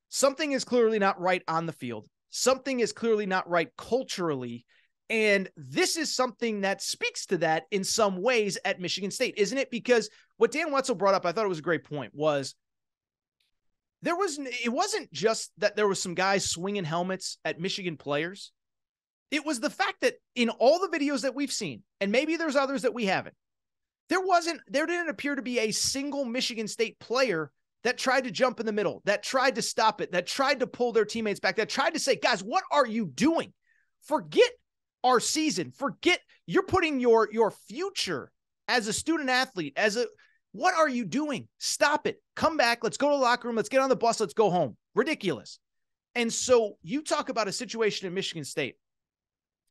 Something is clearly not right on the field. Something is clearly not right culturally. And this is something that speaks to that in some ways at Michigan State, isn't it? Because what Dan Wetzel brought up, I thought it was a great point, was there was it wasn't just that there was some guys swinging helmets at Michigan players. It was the fact that in all the videos that we've seen, and maybe there's others that we haven't, there wasn't, there didn't appear to be a single Michigan State player that tried to jump in the middle, that tried to stop it, that tried to pull their teammates back, that tried to say, guys, what are you doing? Forget our season. Forget you're putting your your future as a student athlete, as a what are you doing? Stop it. Come back. Let's go to the locker room. Let's get on the bus. Let's go home. Ridiculous. And so you talk about a situation in Michigan State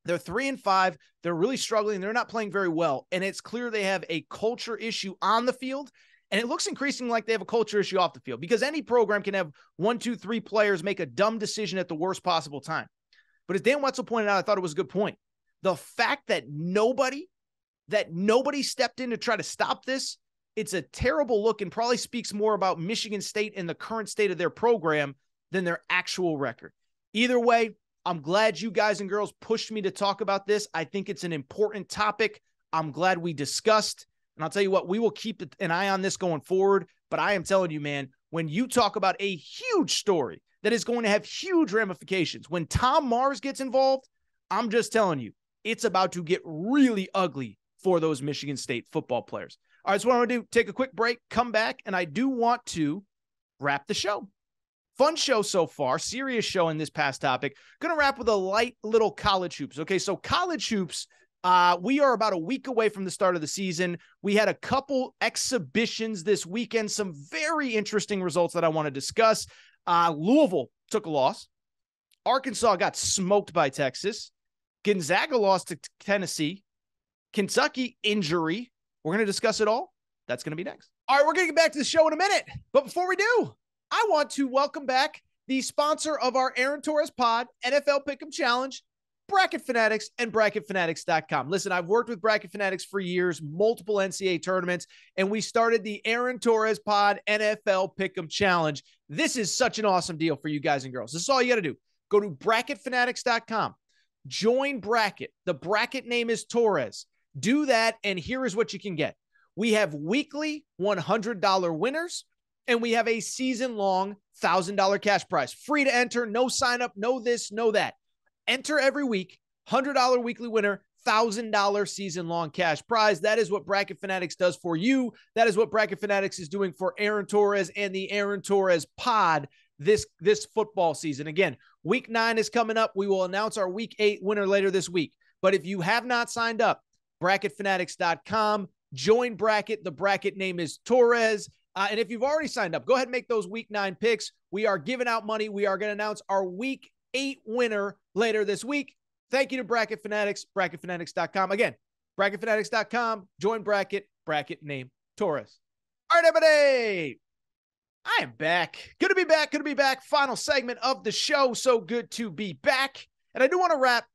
they're three and five. They're really struggling. They're not playing very well. And it's clear they have a culture issue on the field. And it looks increasingly like they have a culture issue off the field because any program can have one, two, three players make a dumb decision at the worst possible time. But as Dan Wetzel pointed out, I thought it was a good point. The fact that nobody, that nobody stepped in to try to stop this, it's a terrible look and probably speaks more about Michigan State and the current state of their program than their actual record. Either way, I'm glad you guys and girls pushed me to talk about this. I think it's an important topic. I'm glad we discussed. And I'll tell you what, we will keep an eye on this going forward. But I am telling you, man, when you talk about a huge story that is going to have huge ramifications, when Tom Mars gets involved, I'm just telling you, it's about to get really ugly for those Michigan State football players. All right, so what I'm going to do, take a quick break, come back, and I do want to wrap the show. Fun show so far, serious show in this past topic. Gonna wrap with a light little college hoops. Okay, so college hoops. Uh, we are about a week away from the start of the season. We had a couple exhibitions this weekend, some very interesting results that I want to discuss. Uh, Louisville took a loss. Arkansas got smoked by Texas. Gonzaga lost to Tennessee. Kentucky injury. We're going to discuss it all. That's going to be next. All right, we're going to get back to the show in a minute. But before we do, I want to welcome back the sponsor of our Aaron Torres Pod NFL Pick'em Challenge, Bracket Fanatics and BracketFanatics.com. Listen, I've worked with Bracket Fanatics for years, multiple NCAA tournaments, and we started the Aaron Torres Pod NFL Pick'em Challenge. This is such an awesome deal for you guys and girls. This is all you got to do. Go to BracketFanatics.com. Join Bracket. The bracket name is Torres. Do that, and here is what you can get. We have weekly $100 winners and we have a season long $1,000 cash prize. Free to enter, no sign up, no this, no that. Enter every week, $100 weekly winner, $1,000 season long cash prize. That is what Bracket Fanatics does for you. That is what Bracket Fanatics is doing for Aaron Torres and the Aaron Torres pod this this football season. Again, week 9 is coming up. We will announce our week 8 winner later this week. But if you have not signed up, bracketfanatics.com, join bracket. The bracket name is Torres. Uh, and if you've already signed up, go ahead and make those week nine picks. We are giving out money. We are going to announce our week eight winner later this week. Thank you to Bracket Fanatics, bracketfanatics.com. Again, bracketfanatics.com. Join Bracket, bracket name Taurus. All right, everybody. I am back. Good to be back. Good to be back. Final segment of the show. So good to be back. And I do want to wrap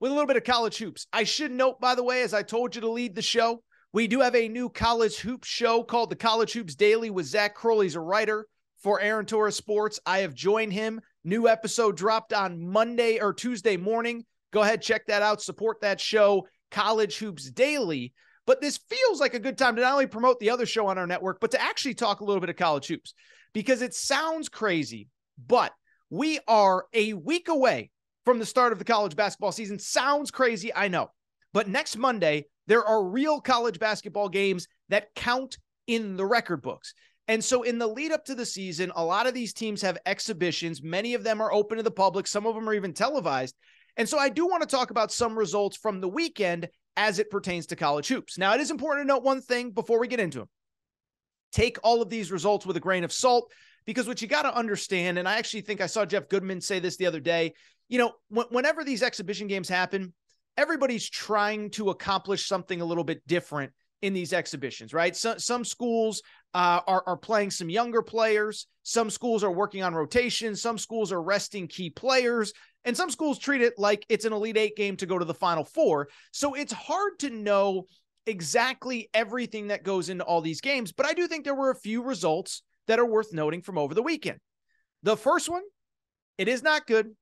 with a little bit of college hoops. I should note, by the way, as I told you to lead the show, we do have a new college hoops show called the College Hoops Daily with Zach Crowley. He's a writer for Aaron Torres Sports. I have joined him. New episode dropped on Monday or Tuesday morning. Go ahead, check that out. Support that show, College Hoops Daily. But this feels like a good time to not only promote the other show on our network, but to actually talk a little bit of college hoops because it sounds crazy, but we are a week away from the start of the college basketball season. Sounds crazy, I know. But next Monday, there are real college basketball games that count in the record books. And so, in the lead up to the season, a lot of these teams have exhibitions. Many of them are open to the public, some of them are even televised. And so, I do want to talk about some results from the weekend as it pertains to college hoops. Now, it is important to note one thing before we get into them take all of these results with a grain of salt because what you got to understand, and I actually think I saw Jeff Goodman say this the other day, you know, whenever these exhibition games happen, everybody's trying to accomplish something a little bit different in these exhibitions, right? So, some schools uh, are, are playing some younger players. Some schools are working on rotation. Some schools are resting key players. And some schools treat it like it's an Elite Eight game to go to the Final Four. So it's hard to know exactly everything that goes into all these games. But I do think there were a few results that are worth noting from over the weekend. The first one, it is not good.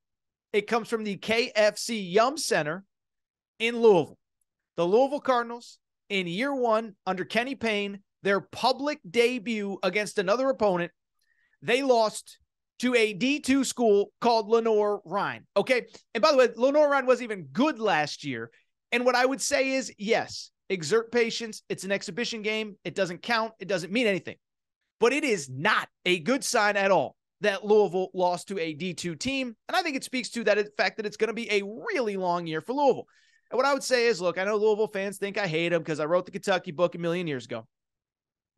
It comes from the KFC Yum Center in Louisville. The Louisville Cardinals in year one under Kenny Payne, their public debut against another opponent, they lost to a D2 school called Lenore Ryan. Okay. And by the way, Lenore Ryan wasn't even good last year. And what I would say is yes, exert patience. It's an exhibition game. It doesn't count. It doesn't mean anything. But it is not a good sign at all that Louisville lost to a D2 team. And I think it speaks to that fact that it's going to be a really long year for Louisville. And what I would say is, look, I know Louisville fans think I hate them because I wrote the Kentucky book a million years ago.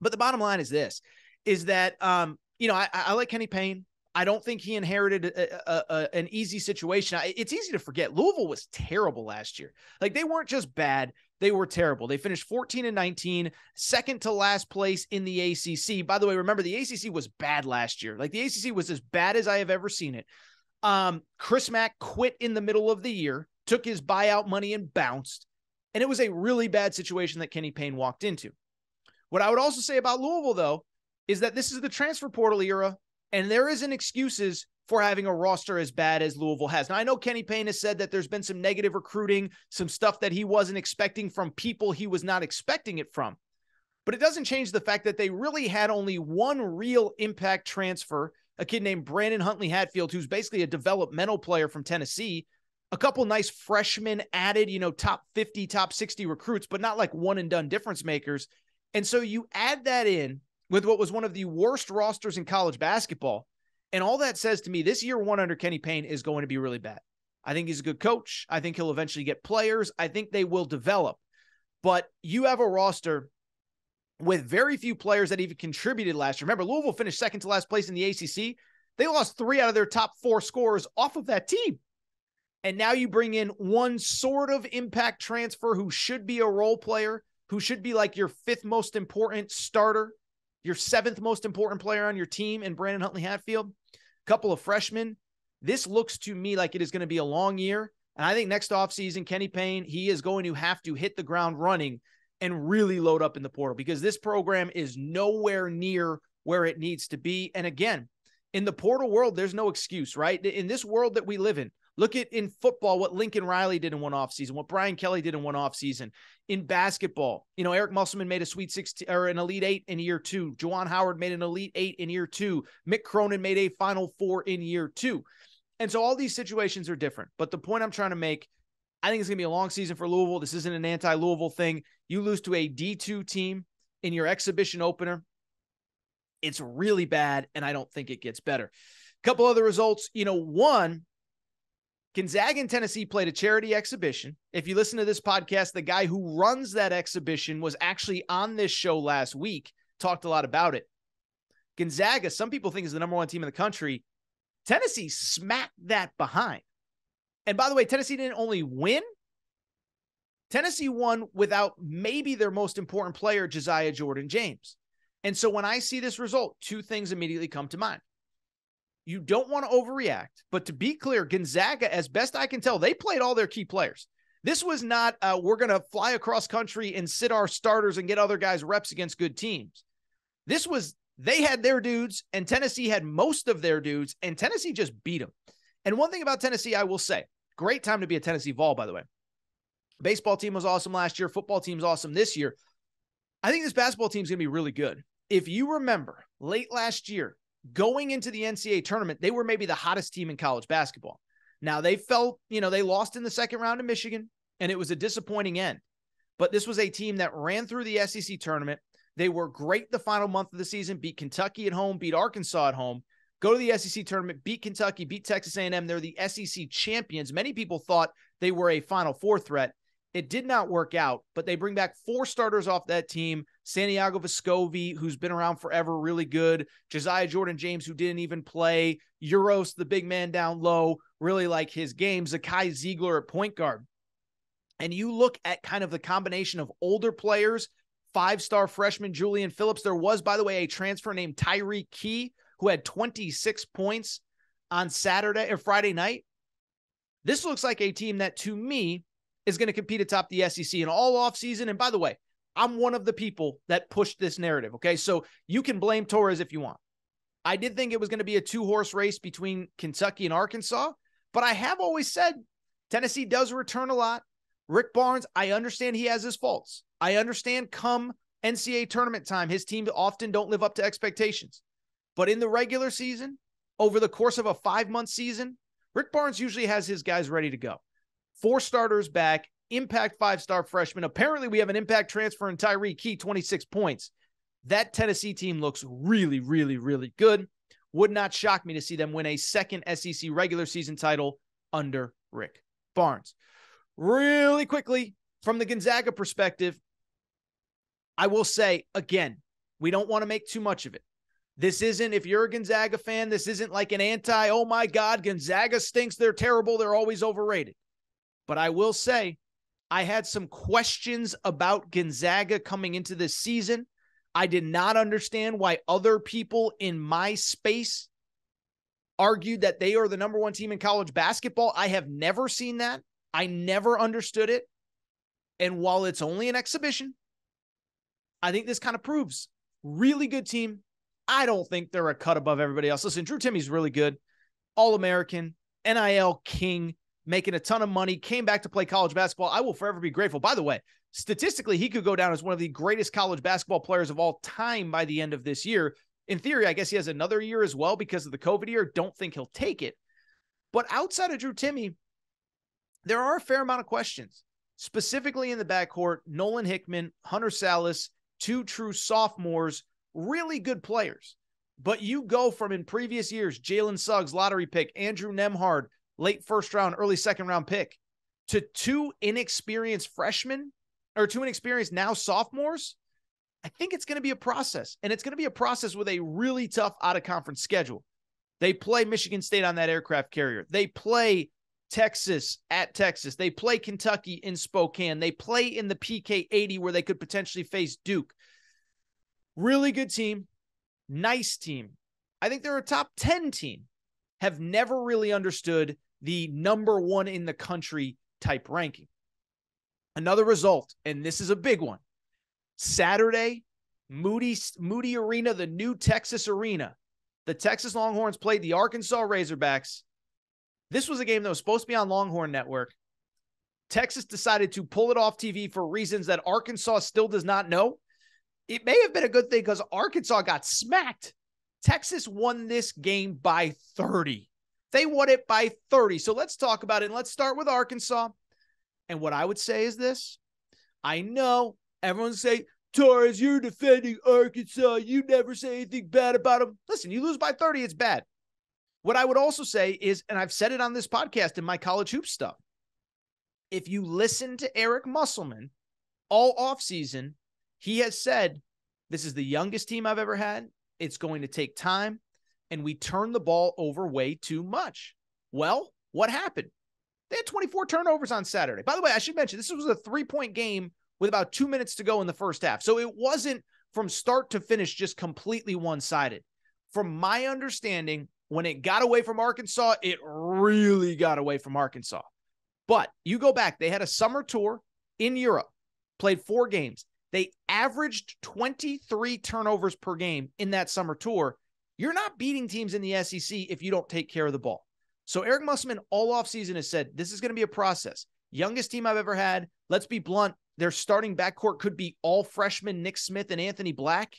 But the bottom line is this: is that um, you know I, I like Kenny Payne. I don't think he inherited a, a, a, an easy situation. It's easy to forget Louisville was terrible last year. Like they weren't just bad; they were terrible. They finished 14 and 19, second to last place in the ACC. By the way, remember the ACC was bad last year. Like the ACC was as bad as I have ever seen it. Um, Chris Mack quit in the middle of the year took his buyout money and bounced. And it was a really bad situation that Kenny Payne walked into. What I would also say about Louisville, though, is that this is the transfer portal era, and there isn't excuses for having a roster as bad as Louisville has. Now, I know Kenny Payne has said that there's been some negative recruiting, some stuff that he wasn't expecting from people he was not expecting it from. But it doesn't change the fact that they really had only one real impact transfer, a kid named Brandon Huntley Hatfield, who's basically a developmental player from Tennessee a couple nice freshmen added, you know, top 50, top 60 recruits, but not like one and done difference makers. And so you add that in with what was one of the worst rosters in college basketball. And all that says to me, this year one under Kenny Payne is going to be really bad. I think he's a good coach. I think he'll eventually get players. I think they will develop. But you have a roster with very few players that even contributed last year. Remember, Louisville finished second to last place in the ACC. They lost three out of their top four scorers off of that team. And now you bring in one sort of impact transfer who should be a role player, who should be like your fifth most important starter, your seventh most important player on your team, and Brandon Huntley Hatfield, a couple of freshmen. This looks to me like it is going to be a long year. And I think next offseason, Kenny Payne, he is going to have to hit the ground running and really load up in the portal because this program is nowhere near where it needs to be. And again, in the portal world, there's no excuse, right? In this world that we live in, Look at in football what Lincoln Riley did in one offseason, what Brian Kelly did in one offseason. In basketball, you know, Eric Musselman made a sweet 16 or an elite eight in year two. Jawan Howard made an elite eight in year two. Mick Cronin made a final four in year two. And so all these situations are different. But the point I'm trying to make, I think it's going to be a long season for Louisville. This isn't an anti Louisville thing. You lose to a D2 team in your exhibition opener. It's really bad. And I don't think it gets better. A Couple other results. You know, one, Gonzaga and Tennessee played a charity exhibition. If you listen to this podcast, the guy who runs that exhibition was actually on this show last week, talked a lot about it. Gonzaga, some people think is the number one team in the country. Tennessee smacked that behind. And by the way, Tennessee didn't only win, Tennessee won without maybe their most important player, Josiah Jordan James. And so when I see this result, two things immediately come to mind you don't want to overreact. But to be clear, Gonzaga, as best I can tell, they played all their key players. This was not, uh, we're going to fly across country and sit our starters and get other guys reps against good teams. This was, they had their dudes, and Tennessee had most of their dudes, and Tennessee just beat them. And one thing about Tennessee, I will say great time to be a Tennessee Vol, by the way. Baseball team was awesome last year, football team's awesome this year. I think this basketball team's going to be really good. If you remember late last year, going into the NCAA tournament, they were maybe the hottest team in college basketball. Now they felt, you know, they lost in the second round of Michigan, and it was a disappointing end. But this was a team that ran through the SEC tournament. They were great the final month of the season, beat Kentucky at home, beat Arkansas at home, go to the SEC tournament, beat Kentucky, beat Texas A&M. They're the SEC champions. Many people thought they were a Final Four threat. It did not work out, but they bring back four starters off that team Santiago Vescovi, who's been around forever, really good. Josiah Jordan James, who didn't even play. Euros, the big man down low, really like his game. Zakai Ziegler at point guard. And you look at kind of the combination of older players, five star freshman Julian Phillips. There was, by the way, a transfer named Tyree Key, who had 26 points on Saturday or Friday night. This looks like a team that, to me, is going to compete atop the SEC in all offseason. And by the way, I'm one of the people that pushed this narrative. Okay. So you can blame Torres if you want. I did think it was going to be a two horse race between Kentucky and Arkansas, but I have always said Tennessee does return a lot. Rick Barnes, I understand he has his faults. I understand come NCAA tournament time, his team often don't live up to expectations. But in the regular season, over the course of a five month season, Rick Barnes usually has his guys ready to go four starters back, impact five star freshman. Apparently, we have an impact transfer in Tyree Key, 26 points. That Tennessee team looks really, really, really good. Would not shock me to see them win a second SEC regular season title under Rick Barnes. Really quickly, from the Gonzaga perspective, I will say again, we don't want to make too much of it. This isn't, if you're a Gonzaga fan, this isn't like an anti, oh my God, Gonzaga stinks. They're terrible. They're always overrated. But I will say, I had some questions about Gonzaga coming into this season. I did not understand why other people in my space argued that they are the number one team in college basketball. I have never seen that. I never understood it. And while it's only an exhibition, I think this kind of proves really good team. I don't think they're a cut above everybody else. Listen, Drew Timmy's really good, All American, NIL King, making a ton of money, came back to play college basketball. I will forever be grateful. By the way, statistically, he could go down as one of the greatest college basketball players of all time by the end of this year. In theory, I guess he has another year as well because of the COVID year. Don't think he'll take it. But outside of Drew Timmy, there are a fair amount of questions, specifically in the backcourt. Nolan Hickman, Hunter Salas, two true sophomores, really good players. But you go from in previous years, Jalen Suggs, lottery pick, Andrew Nemhard, late first round, early second round pick to two inexperienced freshmen or two inexperienced now sophomores, I think it's going to be a process. And it's going to be a process with a really tough out of conference schedule. They play Michigan State on that aircraft carrier. They play Texas at Texas. They play Kentucky in Spokane. They play in the PK 80 where they could potentially face Duke. Really good team. Nice team. I think they're a top 10 team. Have never really understood the number one in the country type ranking. Another result, and this is a big one. Saturday, Moody Moody Arena, the new Texas Arena. The Texas Longhorns played the Arkansas Razorbacks. This was a game that was supposed to be on Longhorn Network. Texas decided to pull it off TV for reasons that Arkansas still does not know. It may have been a good thing because Arkansas got smacked. Texas won this game by 30. They won it by 30. So let's talk about it. And let's start with Arkansas. And what I would say is this I know everyone say, Torres, you're defending Arkansas. You never say anything bad about them. Listen, you lose by 30, it's bad. What I would also say is, and I've said it on this podcast in my college hoop stuff, if you listen to Eric Musselman all offseason, he has said, This is the youngest team I've ever had. It's going to take time and we turn the ball over way too much. Well, what happened? They had 24 turnovers on Saturday. By the way, I should mention this was a three point game with about two minutes to go in the first half. So it wasn't from start to finish just completely one sided. From my understanding, when it got away from Arkansas, it really got away from Arkansas. But you go back, they had a summer tour in Europe, played four games. They averaged 23 turnovers per game in that summer tour. You're not beating teams in the SEC if you don't take care of the ball. So Eric Musselman all offseason has said this is going to be a process. Youngest team I've ever had. Let's be blunt. Their starting backcourt could be all freshmen Nick Smith and Anthony Black.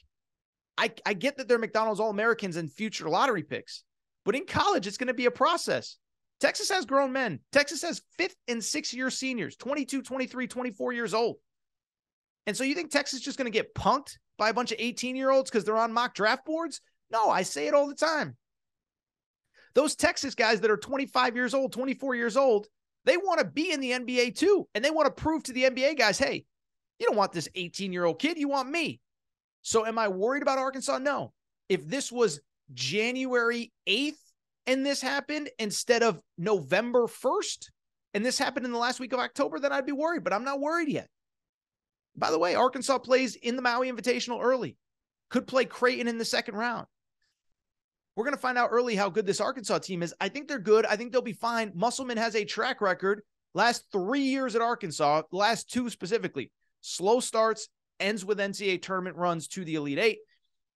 I, I get that they're McDonald's All Americans and future lottery picks, but in college, it's going to be a process. Texas has grown men. Texas has fifth and sixth year seniors, 22, 23, 24 years old. And so you think Texas is just going to get punked by a bunch of 18 year olds because they're on mock draft boards? No, I say it all the time. Those Texas guys that are 25 years old, 24 years old, they want to be in the NBA too. And they want to prove to the NBA guys, hey, you don't want this 18 year old kid. You want me. So am I worried about Arkansas? No. If this was January 8th and this happened instead of November 1st, and this happened in the last week of October, then I'd be worried, but I'm not worried yet. By the way, Arkansas plays in the Maui Invitational early, could play Creighton in the second round. We're going to find out early how good this Arkansas team is. I think they're good. I think they'll be fine. Musselman has a track record last three years at Arkansas, last two specifically, slow starts, ends with NCAA tournament runs to the Elite Eight.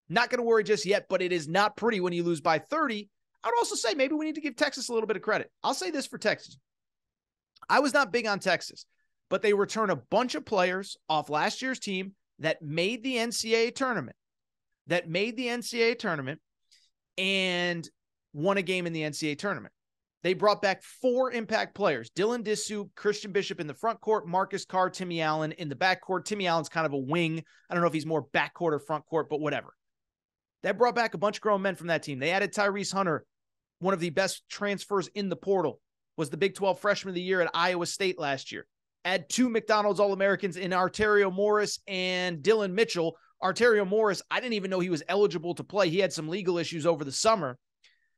Not going to worry just yet, but it is not pretty when you lose by 30. I'd also say maybe we need to give Texas a little bit of credit. I'll say this for Texas. I was not big on Texas, but they return a bunch of players off last year's team that made the NCAA tournament, that made the NCAA tournament, and won a game in the NCAA tournament. They brought back four impact players Dylan Dissu, Christian Bishop in the front court, Marcus Carr, Timmy Allen in the back court. Timmy Allen's kind of a wing. I don't know if he's more back court or front court, but whatever. That brought back a bunch of grown men from that team. They added Tyrese Hunter, one of the best transfers in the portal, was the Big 12 freshman of the year at Iowa State last year. Add two McDonald's All Americans in Artario Morris and Dylan Mitchell, Arterio Morris, I didn't even know he was eligible to play. He had some legal issues over the summer.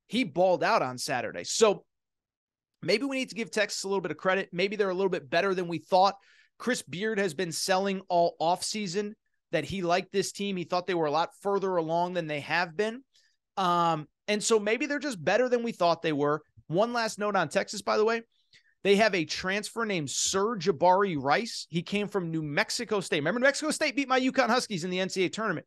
He balled out on Saturday. So maybe we need to give Texas a little bit of credit. Maybe they're a little bit better than we thought. Chris Beard has been selling all offseason that he liked this team. He thought they were a lot further along than they have been. Um, and so maybe they're just better than we thought they were. One last note on Texas, by the way. They have a transfer named Sir Jabari Rice. He came from New Mexico State. Remember, New Mexico State beat my Yukon Huskies in the NCAA tournament.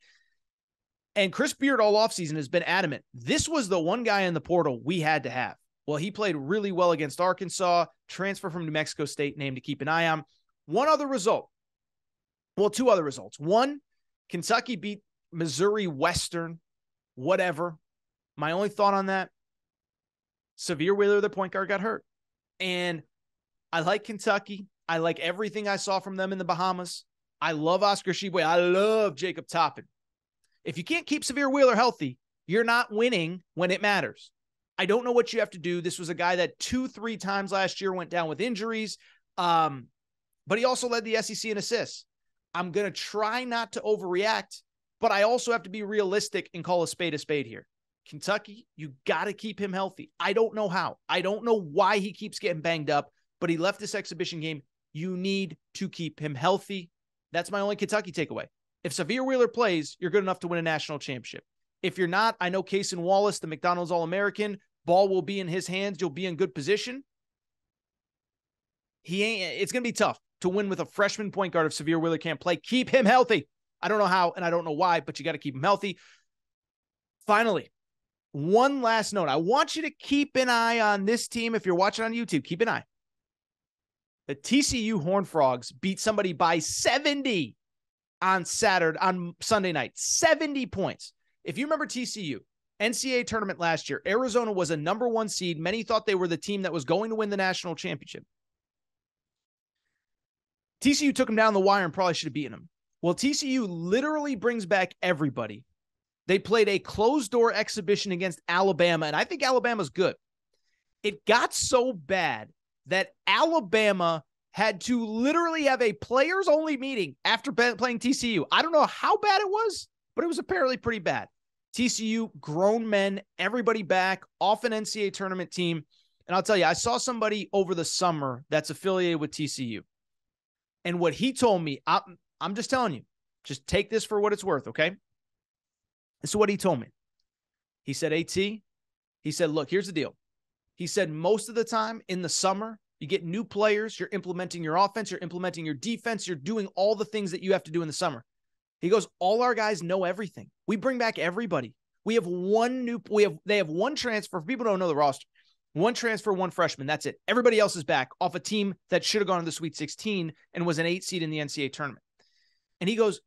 And Chris Beard all offseason has been adamant. This was the one guy in the portal we had to have. Well, he played really well against Arkansas, transfer from New Mexico State, name to keep an eye on. One other result. Well, two other results. One, Kentucky beat Missouri Western, whatever. My only thought on that, Severe Wheeler, the point guard, got hurt. And I like Kentucky. I like everything I saw from them in the Bahamas. I love Oscar Sheboy. I love Jacob Toppin. If you can't keep Severe Wheeler healthy, you're not winning when it matters. I don't know what you have to do. This was a guy that two, three times last year went down with injuries, um, but he also led the SEC in assists. I'm going to try not to overreact, but I also have to be realistic and call a spade a spade here. Kentucky, you got to keep him healthy. I don't know how. I don't know why he keeps getting banged up, but he left this exhibition game. You need to keep him healthy. That's my only Kentucky takeaway. If Severe Wheeler plays, you're good enough to win a national championship. If you're not, I know Kaysen Wallace, the McDonald's All American, ball will be in his hands. You'll be in good position. He ain't, it's going to be tough to win with a freshman point guard if Severe Wheeler can't play. Keep him healthy. I don't know how and I don't know why, but you got to keep him healthy. Finally, one last note. I want you to keep an eye on this team. If you're watching on YouTube, keep an eye. The TCU Horn Frogs beat somebody by 70 on Saturday, on Sunday night, 70 points. If you remember TCU, NCAA tournament last year, Arizona was a number one seed. Many thought they were the team that was going to win the national championship. TCU took them down the wire and probably should have beaten them. Well, TCU literally brings back everybody they played a closed door exhibition against Alabama, and I think Alabama's good. It got so bad that Alabama had to literally have a players only meeting after playing TCU. I don't know how bad it was, but it was apparently pretty bad. TCU, grown men, everybody back off an NCAA tournament team. And I'll tell you, I saw somebody over the summer that's affiliated with TCU. And what he told me, I'm, I'm just telling you, just take this for what it's worth, okay? This is what he told me. He said, AT, he said, look, here's the deal. He said, most of the time in the summer, you get new players, you're implementing your offense, you're implementing your defense, you're doing all the things that you have to do in the summer. He goes, all our guys know everything. We bring back everybody. We have one new, we have, they have one transfer. People don't know the roster. One transfer, one freshman. That's it. Everybody else is back off a team that should have gone to the Sweet 16 and was an eight seed in the NCAA tournament. And he goes,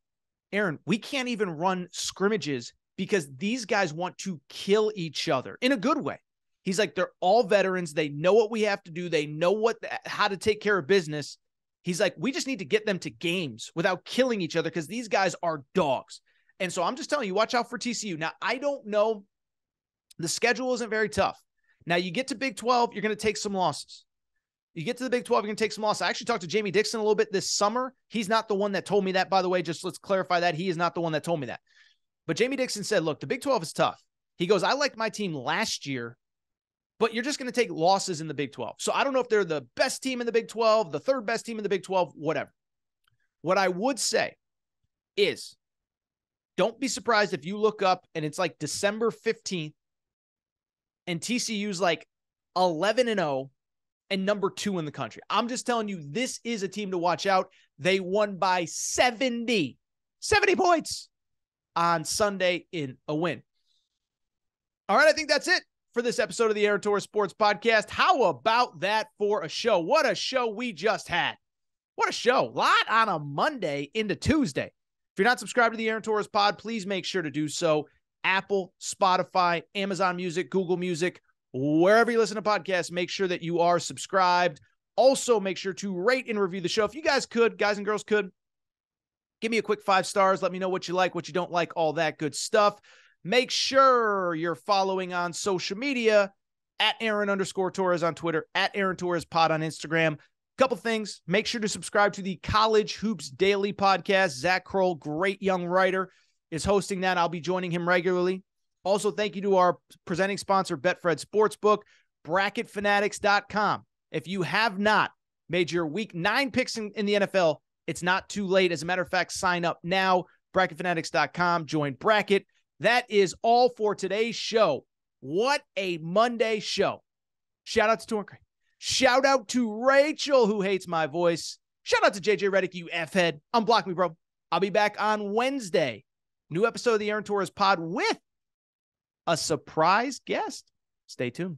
Aaron, we can't even run scrimmages because these guys want to kill each other in a good way. He's like, they're all veterans. They know what we have to do. They know what how to take care of business. He's like, we just need to get them to games without killing each other because these guys are dogs. And so I'm just telling you, watch out for TCU. Now, I don't know. The schedule isn't very tough. Now, you get to Big 12, you're going to take some losses. You get to the Big 12, you're going to take some losses. I actually talked to Jamie Dixon a little bit this summer. He's not the one that told me that, by the way. Just let's clarify that. He is not the one that told me that. But Jamie Dixon said, look, the Big 12 is tough. He goes, I liked my team last year, but you're just going to take losses in the Big 12. So I don't know if they're the best team in the Big 12, the third best team in the Big 12, whatever. What I would say is don't be surprised if you look up and it's like December 15th and TCU's like 11 and 0 and number two in the country. I'm just telling you, this is a team to watch out. They won by 70, 70 points on Sunday in a win. All right, I think that's it for this episode of the Air Sports Podcast. How about that for a show? What a show we just had. What a show. Lot on a Monday into Tuesday. If you're not subscribed to the Aaron pod, please make sure to do so. Apple, Spotify, Amazon Music, Google Music, wherever you listen to podcasts, make sure that you are subscribed. Also, make sure to rate and review the show. If you guys could, guys and girls could, Give me a quick five stars. Let me know what you like, what you don't like, all that good stuff. Make sure you're following on social media at Aaron underscore Torres on Twitter, at Aaron Torres Pod on Instagram. Couple things. Make sure to subscribe to the College Hoops Daily podcast. Zach Kroll, great young writer, is hosting that. I'll be joining him regularly. Also, thank you to our presenting sponsor, Betfred Sportsbook, bracketfanatics.com. If you have not made your week nine picks in, in the NFL, it's not too late. As a matter of fact, sign up now, bracketfanatics.com, join Bracket. That is all for today's show. What a Monday show. Shout out to Torn Shout out to Rachel, who hates my voice. Shout out to JJ Reddick, you F head. Unblock me, bro. I'll be back on Wednesday. New episode of the Aaron Torres pod with a surprise guest. Stay tuned.